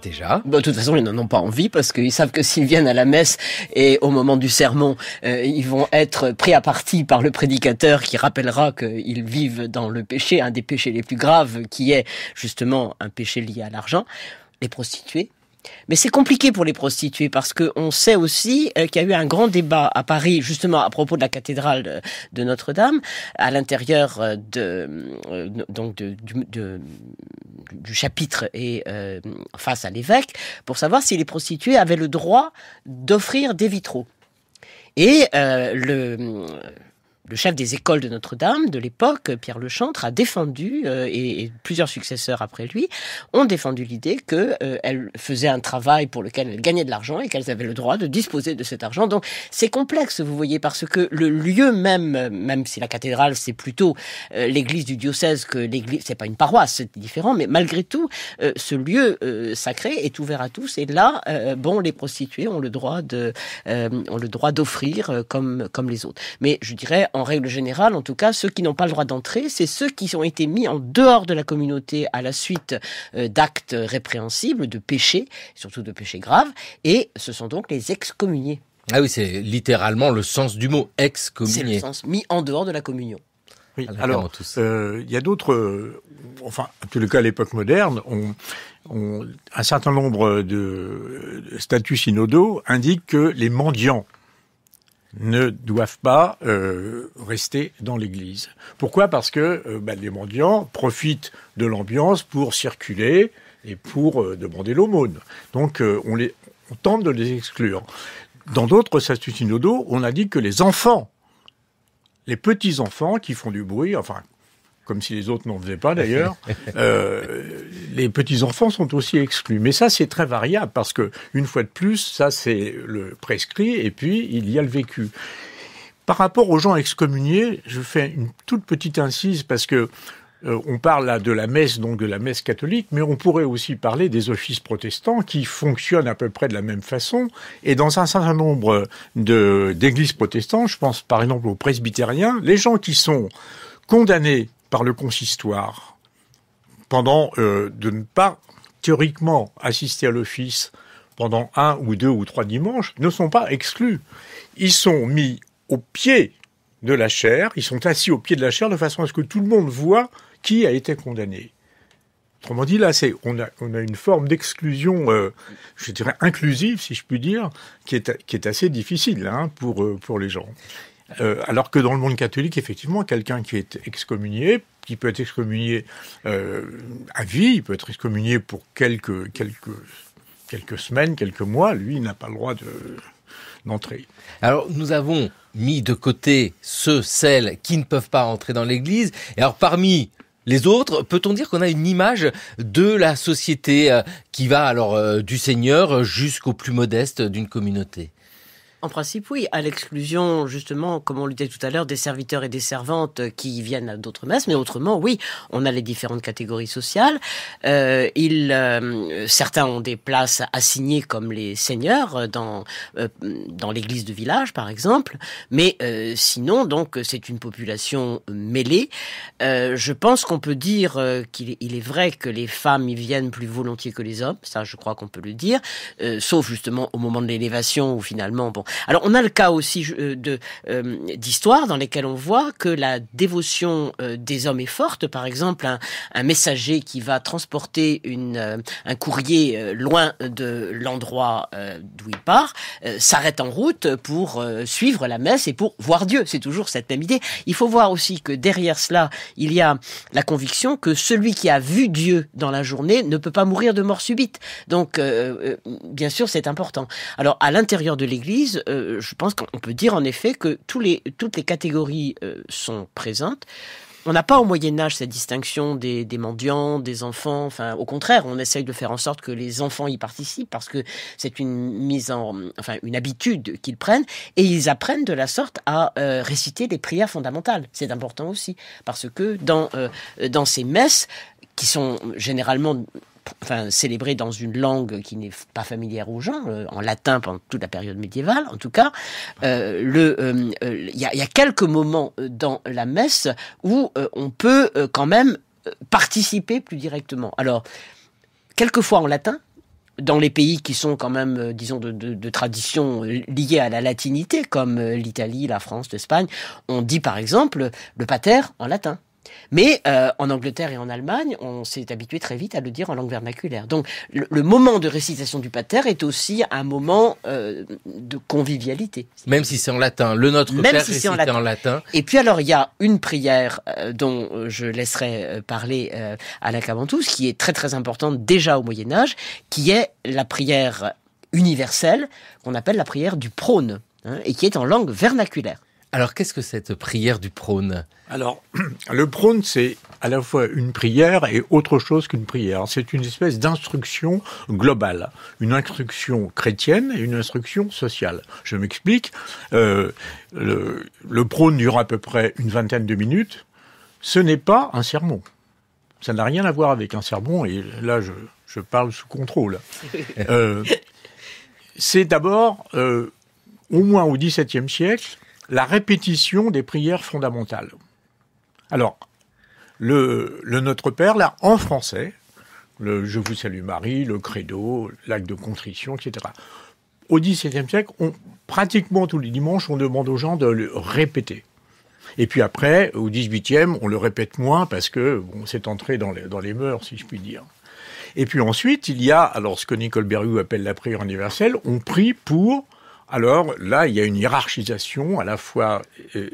Déjà. Bah, de toute façon, ils n'en ont pas envie parce qu'ils savent que s'ils viennent à la messe et au moment du sermon, euh, ils vont être pris à partie par le prédicateur qui rappellera qu'ils vivent dans le péché, un des péchés les plus graves qui est justement un péché lié à l'argent. Les prostituées, mais c'est compliqué pour les prostituées parce qu'on sait aussi euh, qu'il y a eu un grand débat à Paris justement à propos de la cathédrale de Notre-Dame à l'intérieur euh, euh, de du, chapitre et face à l'évêque pour savoir si les prostituées avaient le droit d'offrir des vitraux. Et le le chef des écoles de Notre-Dame de l'époque, Pierre Le Chantre, a défendu, euh, et, plusieurs successeurs après lui, ont défendu l'idée qu'elles euh, faisait un travail pour lequel elle gagnait de l'argent et qu'elles avaient le droit de disposer de cet argent. Donc c'est complexe, vous voyez, parce que le lieu même, même si la cathédrale c'est plutôt euh, l'église du diocèse que l'église, c'est pas une paroisse, c'est différent, mais malgré tout, euh, ce lieu sacré est ouvert à tous. Et là, bon, les prostituées ont le droit de, ont le droit d'offrir comme comme les autres. Mais je dirais en règle générale, en tout cas, ceux qui n'ont pas le droit d'entrer, c'est ceux qui ont été mis en dehors de la communauté à la suite euh, d'actes répréhensibles, de péchés, surtout de péchés graves, et ce sont donc les excommuniés. Ah oui, c'est littéralement le sens du mot excommunié. C'est le sens mis en dehors de la communion. Oui. Alors, euh, il y a d'autres, euh, enfin, en tout cas à l'époque moderne, on, un certain nombre de statuts synodaux indiquent que les mendiants ne doivent pas euh, rester dans l'Église. Pourquoi Parce que euh, bah, les mendiants profitent de l'ambiance pour circuler et pour euh, demander l'aumône. Donc on, les, tente de les exclure. Dans d'autres statuts synodaux, on a dit que les enfants, les petits-enfants qui font du bruit, enfin comme si les autres n'en faisaient pas d'ailleurs, euh, les petits-enfants sont aussi exclus. Mais ça, c'est très variable parce que, une fois de plus, ça, c'est le prescrit et puis il y a le vécu. Par rapport aux gens excommuniés, je fais une toute petite incise parce que euh, on parle de la messe, donc de la messe catholique, mais on pourrait aussi parler des offices protestants qui fonctionnent à peu près de la même façon. Et dans un certain nombre d'églises protestantes, je pense par exemple aux presbytériens, les gens qui sont condamnés par le consistoire pendant euh, de ne pas théoriquement assister à l'office pendant un ou deux ou trois dimanches ne sont pas exclus. Ils sont mis au pied de la chair, ils sont assis au pied de la chair de façon à ce que tout le monde voit qui a été condamné. Autrement dit, là, c'est on a, une forme d'exclusion, euh, je dirais inclusive, si je puis dire, qui est, assez difficile hein, pour, euh, pour les gens. Euh, alors que dans le monde catholique, effectivement, quelqu'un qui est excommunié, qui peut être excommunié euh, à vie, il peut être excommunié pour quelques, semaines, quelques mois, lui, il n'a pas le droit d'entrer. Alors nous avons mis de côté ceux, celles qui ne peuvent pas entrer dans l'Église. Et alors parmi les autres, peut-on dire qu'on a une image de la société euh, qui va alors du Seigneur jusqu'au plus modeste d'une communauté en principe, oui, à l'exclusion, justement, comme on le disait tout à l'heure, des serviteurs et des servantes qui viennent à d'autres messes, mais autrement, oui, on a les différentes catégories sociales. Euh, euh certains ont des places assignées comme les seigneurs euh, dans, euh, dans l'église de village, par exemple, mais sinon, donc, c'est une population mêlée. je pense qu'on peut dire qu'il est vrai que les femmes y viennent plus volontiers que les hommes, ça, je crois qu'on peut le dire, sauf justement au moment de l'élévation où finalement, bon, alors on a le cas aussi euh, euh, d'histoires dans lesquelles on voit que la dévotion euh, des hommes est forte. Par exemple, un, un messager qui va transporter une, un courrier loin de l'endroit d'où il part s'arrête en route pour suivre la messe et pour voir Dieu. C'est toujours cette même idée. Il faut voir aussi que derrière cela, il y a la conviction que celui qui a vu Dieu dans la journée ne peut pas mourir de mort subite. Donc, bien sûr, c'est important. Alors, à l'intérieur de l'Église, euh, je pense qu'on peut dire en effet que tous les, toutes les catégories euh, sont présentes. On n'a pas au Moyen Âge cette distinction des, mendiants, des enfants. Enfin, au contraire, on essaye de faire en sorte que les enfants y participent parce que c'est une mise en, enfin, une habitude qu'ils prennent et ils apprennent de la sorte à euh, réciter des prières fondamentales. C'est important aussi parce que dans dans ces messes qui sont généralement enfin, célébré dans une langue qui n'est pas familière aux gens, euh, en latin pendant toute la période médiévale, en tout cas. Euh, euh, il y, a quelques moments dans la messe où on peut quand même participer plus directement. Alors, quelquefois en latin, dans les pays qui sont quand même, disons, de tradition liée à la latinité, comme l'Italie, la France, l'Espagne, on dit par exemple le pater en latin. Mais euh, en Angleterre et en Allemagne, on s'est habitué très vite à le dire en langue vernaculaire. Donc le, moment de récitation du pater est aussi un moment euh, de convivialité. Même si c'est en latin, le Notre Même Père si en latin. Et puis alors il y a une prière euh, dont je laisserai parler à la Cabantous, qui est très très importante déjà au Moyen Âge, qui est la prière universelle qu'on appelle la prière du prône, hein, et qui est en langue vernaculaire. Alors, qu'est-ce que cette prière du prône Alors, le prône, c'est à la fois une prière et autre chose qu'une prière. C'est une espèce d'instruction globale, une instruction chrétienne et une instruction sociale. Je m'explique. Euh, le, prône dure à peu près une vingtaine de minutes. Ce n'est pas un sermon. Ça n'a rien à voir avec un sermon, et là, je, parle sous contrôle. Euh, c'est d'abord, euh, au moins au XVIIe siècle, la répétition des prières fondamentales. Alors, le, Notre Père, là, en français, le Je vous salue Marie, le Credo, l'acte de contrition, etc. Au XVIIe siècle, pratiquement tous les dimanches, on demande aux gens de le répéter. Et puis après, au XVIIIe, on le répète moins parce que bon, c'est entré dans les, dans les mœurs, si je puis dire. Et puis ensuite, il y a alors ce que Nicole Berriou appelle la prière universelle. On prie pour alors là, il y a une hiérarchisation à la fois euh,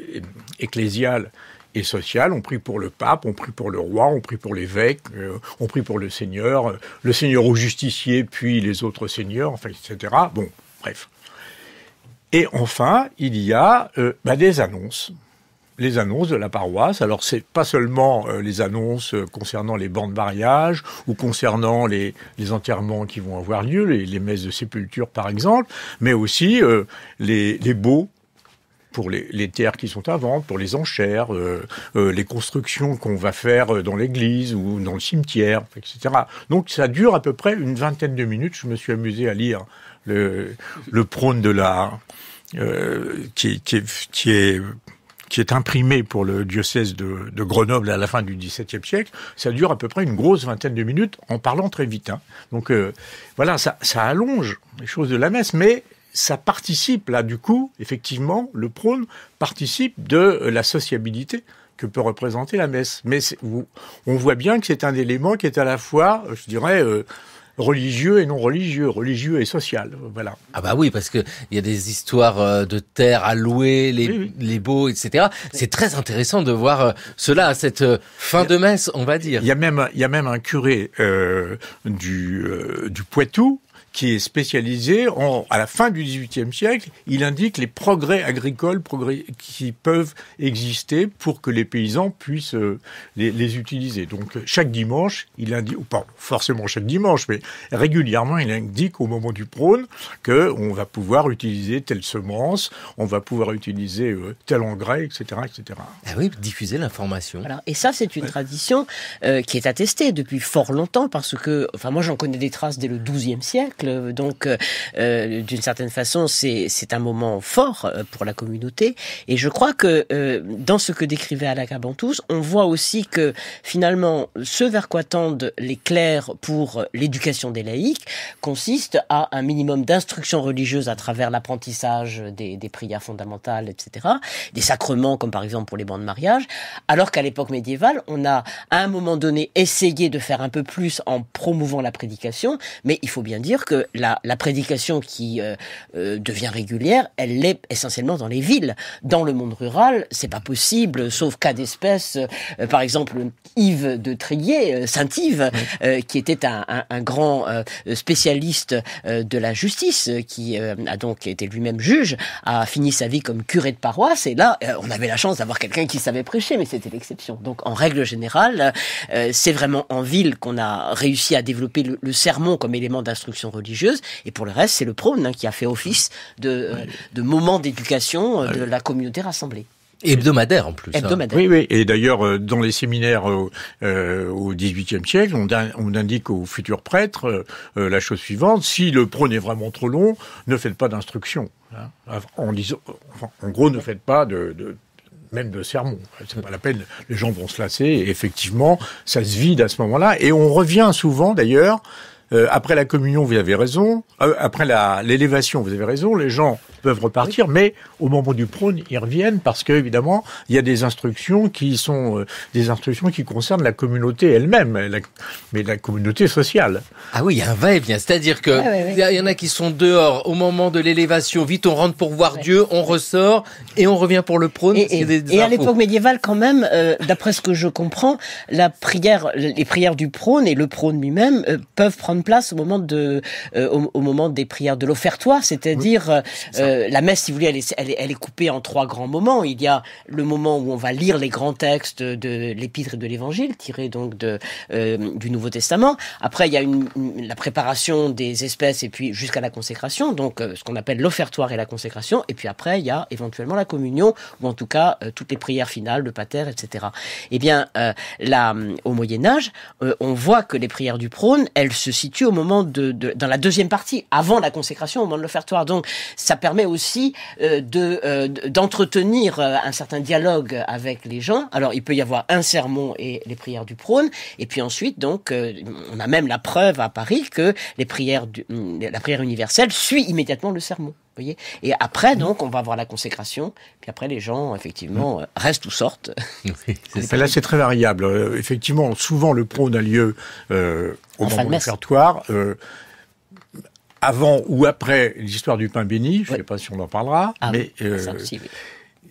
ecclésiale et sociale. On prie pour le pape, on prie pour le roi, on prie pour l'évêque, euh, on prie pour le seigneur, le seigneur au justicier, puis les autres seigneurs, enfin, etc. Bon, bref. Et enfin, il y a euh, bah, des annonces les annonces de la paroisse. Alors, c'est pas seulement euh, les annonces euh, concernant les bancs de mariage ou concernant les, les enterrements qui vont avoir lieu, les, messes de sépulture par exemple, mais aussi euh, les, les baux pour les, terres qui sont à vendre, pour les enchères, les constructions qu'on va faire dans l'église ou dans le cimetière, etc. Donc ça dure à peu près une vingtaine de minutes. Je me suis amusé à lire le, le prône de la... qui, qui, qui est qui est imprimé pour le diocèse de, Grenoble à la fin du XVIIe siècle, ça dure à peu près une grosse vingtaine de minutes en parlant très vite. Hein. Donc euh, voilà, ça, ça allonge les choses de la messe, mais ça participe, là, du coup, effectivement, le prône participe de euh, la sociabilité que peut représenter la messe. Mais on voit bien que c'est un élément qui est à la fois, euh, je dirais, religieux et non religieux, religieux et social. Voilà. Ah bah oui, parce que il y a des histoires euh, de terres à louer, les, beaux, etc. C'est très intéressant de voir euh, cela à cette euh, fin de messe, on va dire. Il y a même, y a même un curé du, du Poitou qui est spécialisé, à la fin du XVIIIe siècle, il indique les progrès agricoles qui peuvent exister pour que les paysans puissent euh, les, utiliser. Donc chaque dimanche, il indique, ou pas forcément chaque dimanche, mais régulièrement, il indique au moment du prône que on va pouvoir utiliser telle semence, on va pouvoir utiliser euh, tel engrais, etc., etc. Ah oui, diffuser l'information. Et ça, c'est une tradition euh, qui est attestée depuis fort longtemps parce que, enfin, moi, j'en connais des traces dès le 12e siècle. Donc, euh, euh, d'une certaine façon, c'est un moment fort euh, pour la communauté. Et je crois que dans ce que décrivait Alain on voit aussi que finalement, ce vers quoi tendent les clercs pour l'éducation des laïcs consiste à un minimum d'instruction religieuse à travers l'apprentissage des, des prières fondamentales, etc., des sacrements comme par exemple pour les bancs de mariage, alors qu'à l'époque médiévale, on a à un moment donné essayé de faire un peu plus en promouvant la prédication, mais il faut bien dire que la, prédication qui euh, euh, devient régulière, elle l'est essentiellement dans les villes. Dans le monde rural, c'est pas possible, sauf cas d'espèce. Euh, par exemple, Yves de Trier, Saint-Yves, qui était un, grand spécialiste de la justice, qui a donc été lui-même juge, a fini sa vie comme curé de paroisse. Et là, on avait la chance d'avoir quelqu'un qui savait prêcher, mais c'était l'exception. Donc, en règle générale, c'est vraiment en ville qu'on a réussi à développer le, le sermon comme élément d'instruction religieuse religieuse. Et pour le reste, c'est le prône hein, qui a fait office de, euh, moment d'éducation euh, de la communauté rassemblée. Hebdomadaire en plus. Hein. Et d'ailleurs, euh, dans les séminaires au XVIIIe siècle, on, indique aux futurs prêtres la chose suivante si le prône est vraiment trop long, ne faites pas d'instruction. Hein. En, en, gros, ne faites pas de, de même de sermon. C'est pas la peine. Les gens vont se lasser. effectivement, ça se vide à ce moment-là. Et on revient souvent, d'ailleurs, euh, après la communion, vous avez raison, euh, après l'élévation, vous avez raison, les gens peuvent repartir, mais au moment du prône, ils reviennent parce qu'évidemment il y a des instructions qui sont euh, des instructions qui concernent la communauté elle-même, mais la communauté sociale. Ah oui, il y a un va-et-vient, c'est-à-dire que ah il y en a qui sont dehors au moment de l'élévation, vite on rentre pour voir Dieu, on ressort et on revient pour le prône. Et, et à l'époque médiévale, quand même, d'après ce que je comprends, la prière, les prières du prône et le prône lui-même peuvent prendre place au moment de, euh, au, moment des prières de l'offertoire, c'est-à-dire euh, euh, la messe, si vous voulez, elle est, elle, est, coupée en trois grands moments. Il y a le moment où on va lire les grands textes de l'Épître et de l'Évangile, tirés donc de, du Nouveau Testament. Après, il y a la préparation des espèces et puis jusqu'à la consécration, donc ce qu'on appelle l'offertoire et la consécration. Et puis après, il y a éventuellement la communion ou en tout cas toutes les prières finales, le Pater, etc. Eh bien, là, au Moyen Âge, on voit que les prières du prône, elles se au moment de, dans la deuxième partie, avant la consécration, au moment de l'offertoire. Donc, ça permet aussi euh, euh, de d'entretenir euh, un certain dialogue avec les gens. Alors, il peut y avoir un sermon et les prières du prône, et puis ensuite, donc, on a même la preuve à Paris que les prières la prière universelle suit immédiatement le sermon. Et après, donc, on va avoir la consécration. Puis après, les gens, effectivement, mmh. euh, restent ou sortent. Là, c'est très variable. Euh, effectivement, souvent, le prône a lieu euh, au moment du répertoire. avant ou après l'histoire du pain béni, je ne sais pas si on en parlera, ah mais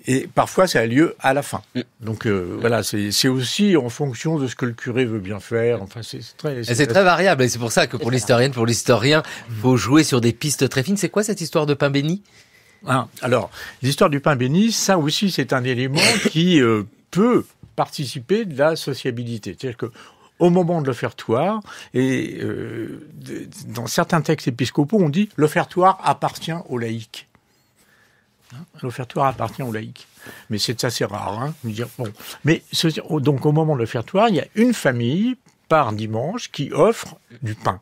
et parfois, ça a lieu à la fin. Mm. Donc euh, voilà, c'est aussi en fonction de ce que le curé veut bien faire. Enfin, c'est très, c'est très variable. Et c'est pour ça que pour l'historienne, pour l'historien, mm. faut jouer sur des pistes très fines. C'est quoi cette histoire de pain béni ah, Alors, l'histoire du pain béni, ça aussi, c'est un élément qui euh, peut participer de la sociabilité. C'est-à-dire que au moment de l'offertoire, et euh, dans certains textes épiscopaux, on dit l'offertoire appartient aux laïcs. Hein, l'offertoire appartient aux laïcs. Mais c'est assez rare. Hein, dire, bon. Mais oh, donc au moment de l'offertoire, il y a une famille par dimanche qui offre du pain.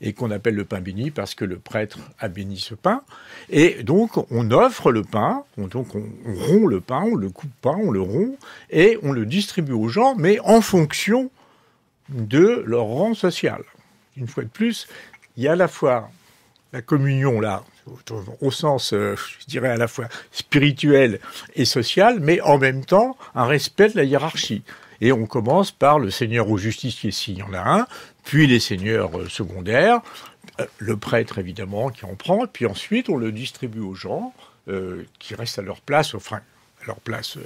Et qu'on appelle le pain béni parce que le prêtre a béni ce pain. Et donc on offre le pain, donc on, on rompt le pain, on le coupe pas, on le rompt, et on le distribue aux gens, mais en fonction de leur rang social. Une fois de plus, il y a à la fois la communion là au sens, euh, je dirais, à la fois spirituel et social, mais en même temps un respect de la hiérarchie. Et on commence par le seigneur ou justicier s'il y en a un, puis les seigneurs euh, secondaires, euh, le prêtre évidemment qui en prend, puis ensuite on le distribue aux gens qui restent à leur place, enfin à leur place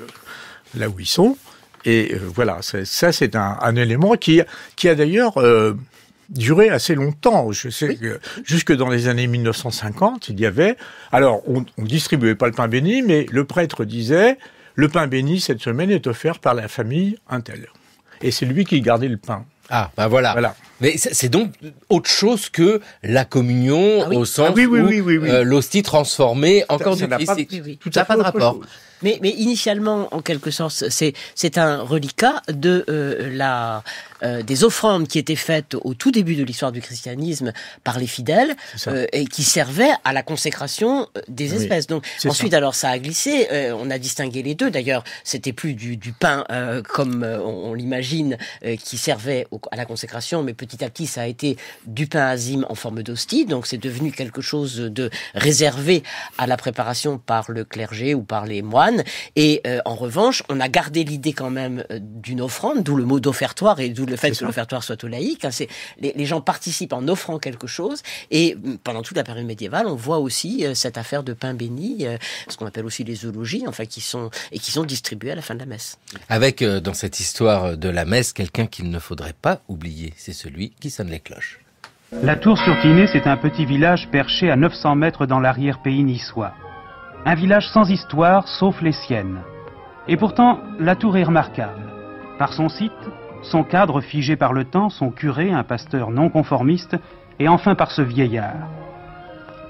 là où ils sont. Et voilà, ça c'est un, un, élément qui, qui a d'ailleurs durait assez longtemps. Je sais que jusque dans les années 1950, il y avait. Alors, on, ne distribuait pas le pain béni, mais le prêtre disait le pain béni cette semaine est offert par la famille Intel. Et c'est lui qui gardait le pain. Ah, ben voilà. Mais c'est donc autre chose que la communion ah au sens ah où euh, l'hostie transformée encore ça, n'a pas de rapport. Mais, mais, initialement, en quelque sorte, c'est un reliquat de euh, la euh, des offrandes qui étaient faites au tout début de l'histoire du christianisme par les fidèles euh, et qui servaient à la consécration euh, des espèces. Donc ensuite, alors ça a glissé. on a distingué les deux. D'ailleurs, c'était plus du, du pain comme on, l'imagine qui servait à la consécration, mais petit à petit, ça a été du pain azime en forme d'hostie. Donc c'est devenu quelque chose de réservé à la préparation par le clergé ou par les moines. Et en revanche, on a gardé l'idée quand même d'une offrande, d'où le mot d'offertoire et d'où le fait que l'offertoire soit au laïque. Hein, les, gens participent en offrant quelque chose. Et mm, pendant toute la période médiévale, on voit aussi euh, cette affaire de pain béni, euh, ce qu'on appelle aussi les zoologies, enfin, qui sont, et qui sont distribuées à la fin de la messe. Avec, euh, dans cette histoire de la messe, quelqu'un qu'il ne faudrait pas oublier, c'est celui qui sonne les cloches. La Tour sur c'est un petit village perché à 900 mètres dans l'arrière-pays niçois. Un village sans histoire, sauf les siennes. Et pourtant, la tour est remarquable. Par son site, son cadre figé par le temps, son curé, un pasteur non conformiste, et enfin par ce vieillard.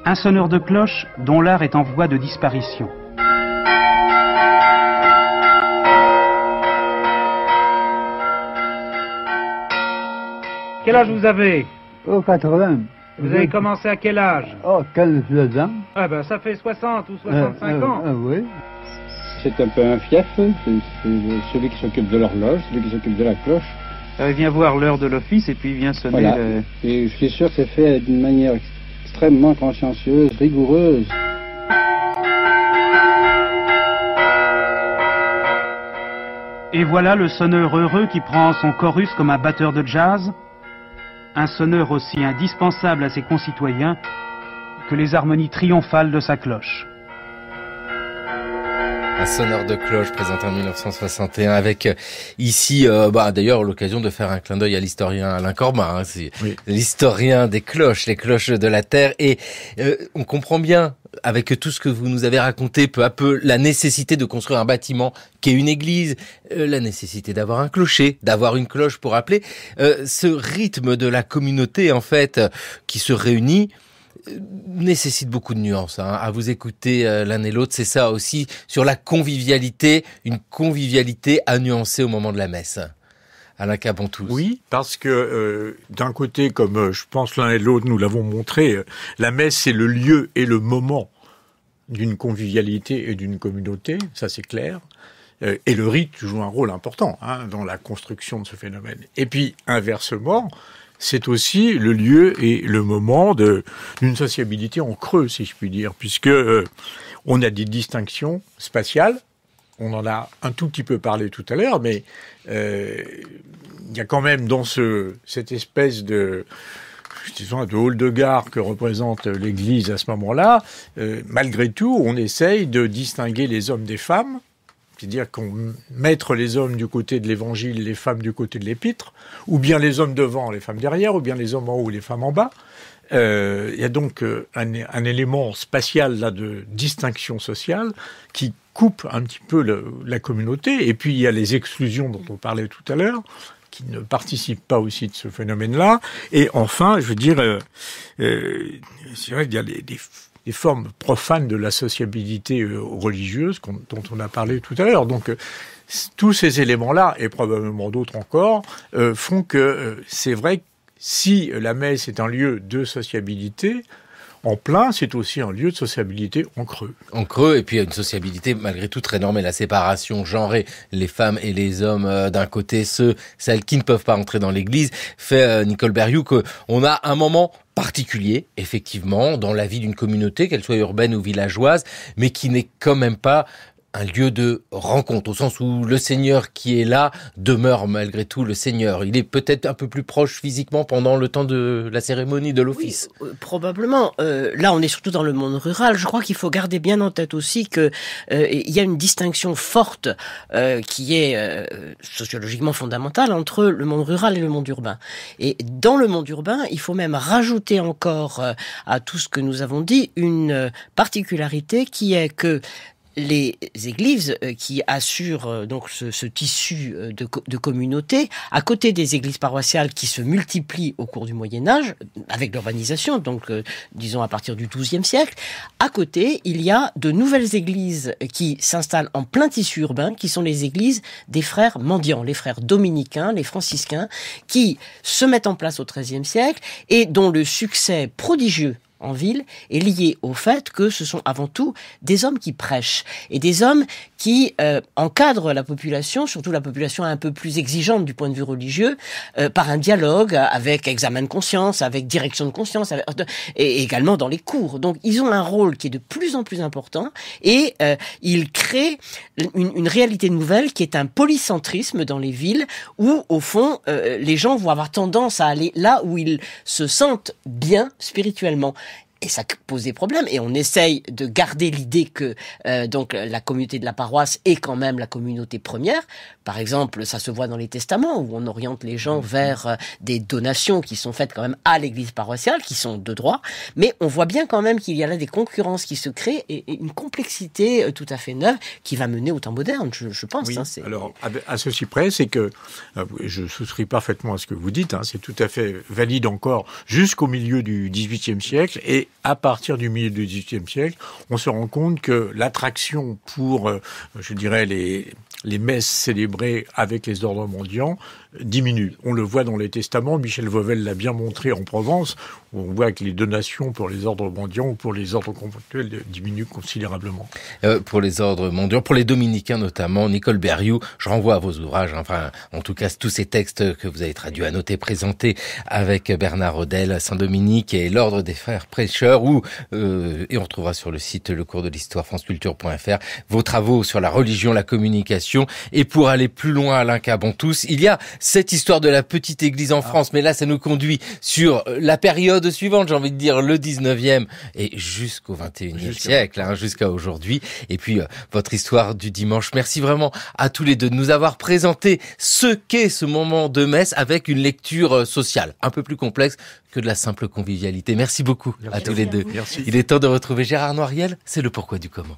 Un sonneur de cloche dont l'art est en voie de disparition. Quel âge vous avez Oh, 80. Vous avez commencé à quel âge Oh, ans. Ah ben, ça fait 60 ou 65 euh, euh, ans. Ah oui c'est un peu un fief, c'est celui qui s'occupe de l'horloge, celui qui s'occupe de la cloche. il euh, vient voir l'heure de l'office et puis il vient sonner. Et je suis sûr que c'est fait d'une manière extrêmement consciencieuse, rigoureuse. Et voilà le sonneur heureux qui prend son chorus comme un batteur de jazz, un sonneur aussi indispensable à ses concitoyens que les harmonies triomphales de sa cloche. Un sonneur de cloche présenté en 1961 avec euh, ici, euh, bah, d'ailleurs, l'occasion de faire un clin d'œil à l'historien Alain Corbin, hein, l'historien des cloches, les cloches de la Terre. Et euh, on comprend bien, avec tout ce que vous nous avez raconté peu à peu, la nécessité de construire un bâtiment qui est une église, la nécessité d'avoir un clocher, d'avoir une cloche pour appeler, ce rythme de la communauté, en fait, qui se réunit euh, nécessite beaucoup de nuances. Hein, à vous écouter euh, l'un et l'autre, c'est ça aussi sur la convivialité, une convivialité à nuancer au moment de la messe. Alain tous. Oui, parce que euh, d'un côté, comme je pense l'un et l'autre nous l'avons montré, la messe c'est le lieu et le moment d'une convivialité et d'une communauté, ça c'est clair. et le rite joue un rôle important hein, dans la construction de ce phénomène. Et puis inversement, c'est aussi le lieu et le moment d'une sociabilité en creux, si je puis dire, puisque euh, on a des distinctions spatiales. On en a un tout petit peu parlé tout à l'heure, mais euh, il y a quand même dans cette espèce de disons, de hall de gare que représente l'Église à ce moment-là, euh, malgré tout, on essaye de distinguer les hommes des femmes, c'est-à-dire qu'on mettre les hommes du côté de l'évangile, les femmes du côté de l'épître, ou bien les hommes devant, les femmes derrière, ou bien les hommes en haut, les femmes en bas. Euh, il y a donc euh, un, élément spatial là de distinction sociale qui coupe un petit peu la communauté. Et puis il y a les exclusions dont on parlait tout à l'heure qui ne participent pas aussi de ce phénomène-là. Et enfin, je veux dire, euh, c'est vrai qu'il y a des des formes profanes de la sociabilité euh, religieuse dont on a parlé tout à l'heure. Donc euh, tous ces éléments-là, et probablement d'autres encore, euh, font que c'est vrai si la messe est un lieu de sociabilité, en plein, c'est aussi un lieu de sociabilité en creux. En creux, et puis une sociabilité malgré tout très normale. La séparation genrée, les femmes et les hommes euh, d'un côté, ceux, celles qui ne peuvent pas entrer dans l'église, fait euh, Nicole Berriou qu'on a un moment particulier, effectivement, dans la vie d'une communauté, qu'elle soit urbaine ou villageoise, mais qui n'est quand même pas un lieu de rencontre, au sens où le Seigneur qui est là demeure malgré tout le Seigneur. Il est peut-être un peu plus proche physiquement pendant le temps de la cérémonie de l'office. Euh, probablement. Euh, là, on est surtout dans le monde rural. Je crois qu'il faut garder bien en tête aussi que euh, il y a une distinction forte qui est sociologiquement fondamentale entre le monde rural et le monde urbain. Et dans le monde urbain, il faut même rajouter encore à tout ce que nous avons dit une particularité qui est que les églises euh, qui assurent euh, donc ce, tissu euh, de, communauté, à côté des églises paroissiales qui se multiplient au cours du Moyen Âge, avec l'urbanisation, donc disons à partir du XIIe siècle, à côté, il y a de nouvelles églises qui s'installent en plein tissu urbain, qui sont les églises des frères mendiants, les frères dominicains, les franciscains, qui se mettent en place au XIIIe siècle et dont le succès prodigieux en ville est lié au fait que ce sont avant tout des hommes qui prêchent et des hommes qui euh, encadrent la population, surtout la population un peu plus exigeante du point de vue religieux, euh, par un dialogue avec examen de conscience, avec direction de conscience, et également dans les cours. Donc ils ont un rôle qui est de plus en plus important et euh, ils créent une, une, réalité nouvelle qui est un polycentrisme dans les villes où au fond euh, les gens vont avoir tendance à aller là où ils se sentent bien spirituellement et ça pose des problèmes. Et on essaye de garder l'idée que euh, donc la communauté de la paroisse est quand même la communauté première. Par exemple, ça se voit dans les testaments où on oriente les gens mhm. vers euh, des donations qui sont faites quand même à l'église paroissiale, qui sont de droit. Mais on voit bien quand même qu'il y a là des concurrences qui se créent et, une complexité euh, tout à fait neuve qui va mener au temps moderne, je, pense. Hein, Alors, à, ceci près, c'est que je souscris parfaitement à ce que vous dites. Hein, c'est tout à fait valide encore jusqu'au milieu du XVIIIe siècle et à partir du milieu du XVIIIe siècle, on se rend compte que l'attraction pour, euh, je dirais, les, les messes célébrées avec les ordres mendiants diminuent. On le voit dans les testaments, Michel Vauvel l'a bien montré en Provence, où on voit que les donations pour les ordres mendiants ou pour les ordres conventuels diminuent considérablement. Euh, pour les ordres mendiants, pour les dominicains notamment, Nicole Berriou, je renvoie à vos ouvrages, hein. enfin en tout cas tous ces textes que vous avez traduits, annotés, présentés avec Bernard Odel, Saint-Dominique et l'ordre des frères prêcheurs, où, euh, et on retrouvera sur le site le cours de l'histoire vos travaux sur la religion, la communication, et pour aller plus loin, Alain tous. il y a cette histoire de la petite église en ah. France, mais là, ça nous conduit sur euh, la période suivante, j'ai envie de dire le 19e et jusqu'au 21e siècle, hein, jusqu'à aujourd'hui. Et puis, euh, votre histoire du dimanche. Merci vraiment à tous les deux de nous avoir présenté ce qu'est ce moment de messe avec une lecture euh, sociale un peu plus complexe que de la simple convivialité. Merci beaucoup à tous les deux. Il est temps de retrouver Gérard Noiriel. C'est le pourquoi du comment.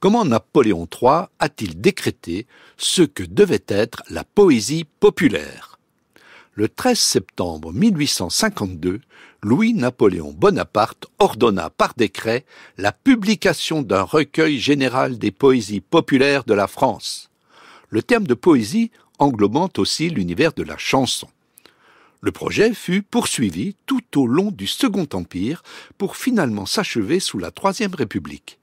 comment Napoléon III a-t-il décrété ce que devait être la poésie populaire Le 13 septembre 1852, Louis-Napoléon Bonaparte ordonna par décret la publication d'un recueil général des poésies populaires de la France. Le terme de poésie englobant aussi l'univers de la chanson. Le projet fut poursuivi tout au long du Second Empire pour finalement s'achever sous la Troisième République.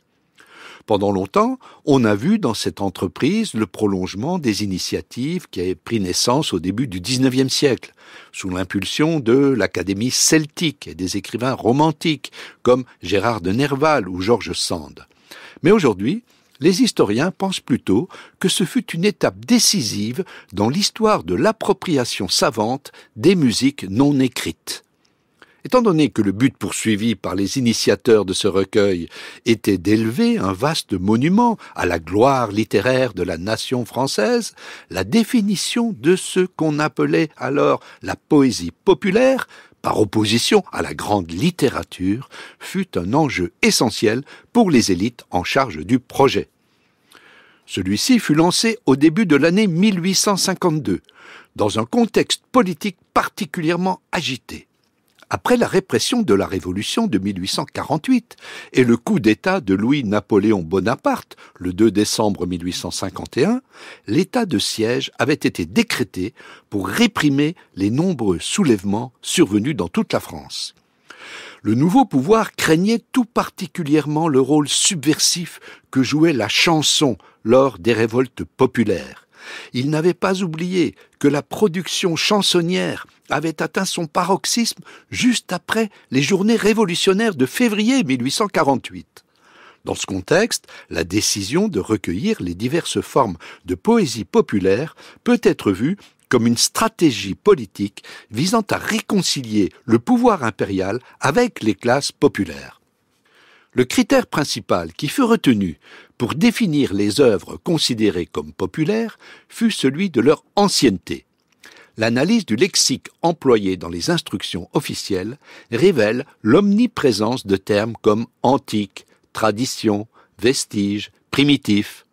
Pendant longtemps, on a vu dans cette entreprise le prolongement des initiatives qui avaient pris naissance au début du XIXe siècle, sous l'impulsion de l'Académie celtique et des écrivains romantiques comme Gérard de Nerval ou Georges Sand. Mais aujourd'hui, les historiens pensent plutôt que ce fut une étape décisive dans l'histoire de l'appropriation savante des musiques non écrites. Étant donné que le but poursuivi par les initiateurs de ce recueil était d'élever un vaste monument à la gloire littéraire de la nation française, la définition de ce qu'on appelait alors la poésie populaire, par opposition à la grande littérature, fut un enjeu essentiel pour les élites en charge du projet. Celui-ci fut lancé au début de l'année 1852, dans un contexte politique particulièrement agité après la répression de la Révolution de 1848 et le coup d'État de Louis-Napoléon Bonaparte le 2 décembre 1851, l'état de siège avait été décrété pour réprimer les nombreux soulèvements survenus dans toute la France. Le nouveau pouvoir craignait tout particulièrement le rôle subversif que jouait la chanson lors des révoltes populaires. Il n'avait pas oublié que la production chansonnière avait atteint son paroxysme juste après les journées révolutionnaires de février 1848. Dans ce contexte, la décision de recueillir les diverses formes de poésie populaire peut être vue comme une stratégie politique visant à réconcilier le pouvoir impérial avec les classes populaires. Le critère principal qui fut retenu pour définir les œuvres considérées comme populaires fut celui de leur ancienneté l'analyse du lexique employé dans les instructions officielles révèle l'omniprésence de termes comme antique, tradition, vestige, primitif.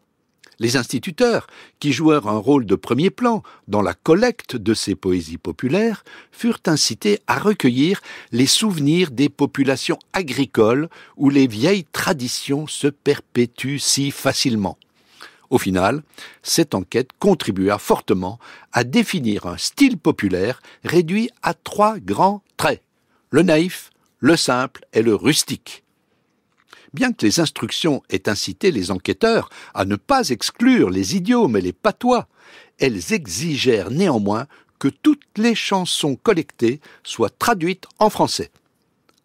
Les instituteurs, qui jouèrent un rôle de premier plan dans la collecte de ces poésies populaires, furent incités à recueillir les souvenirs des populations agricoles où les vieilles traditions se perpétuent si facilement. Au final, cette enquête contribua fortement à définir un style populaire réduit à trois grands traits. Le naïf, le simple et le rustique. Bien que les instructions aient incité les enquêteurs à ne pas exclure les idiomes et les patois, elles exigèrent néanmoins que toutes les chansons collectées soient traduites en français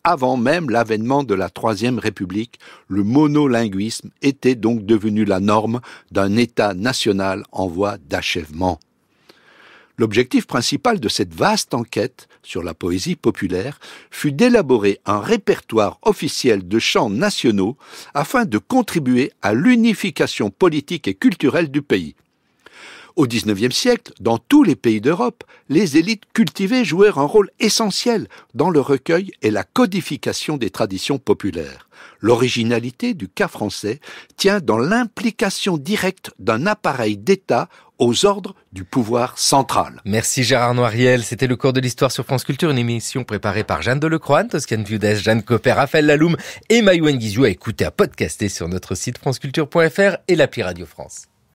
avant même l'avènement de la Troisième République, le monolinguisme était donc devenu la norme d'un État national en voie d'achèvement. L'objectif principal de cette vaste enquête sur la poésie populaire fut d'élaborer un répertoire officiel de chants nationaux afin de contribuer à l'unification politique et culturelle du pays. Au XIXe siècle, dans tous les pays d'Europe, les élites cultivées jouèrent un rôle essentiel dans le recueil et la codification des traditions populaires. L'originalité du cas français tient dans l'implication directe d'un appareil d'État aux ordres du pouvoir central. Merci Gérard Noiriel, c'était le cours de l'histoire sur France Culture, une émission préparée par Jeanne Delecroix, Toscane Vudes, Jeanne Copper, Raphaël Laloum et Mayouen Guizou à écouter, à podcaster sur notre site franceculture.fr et l'appli Radio France.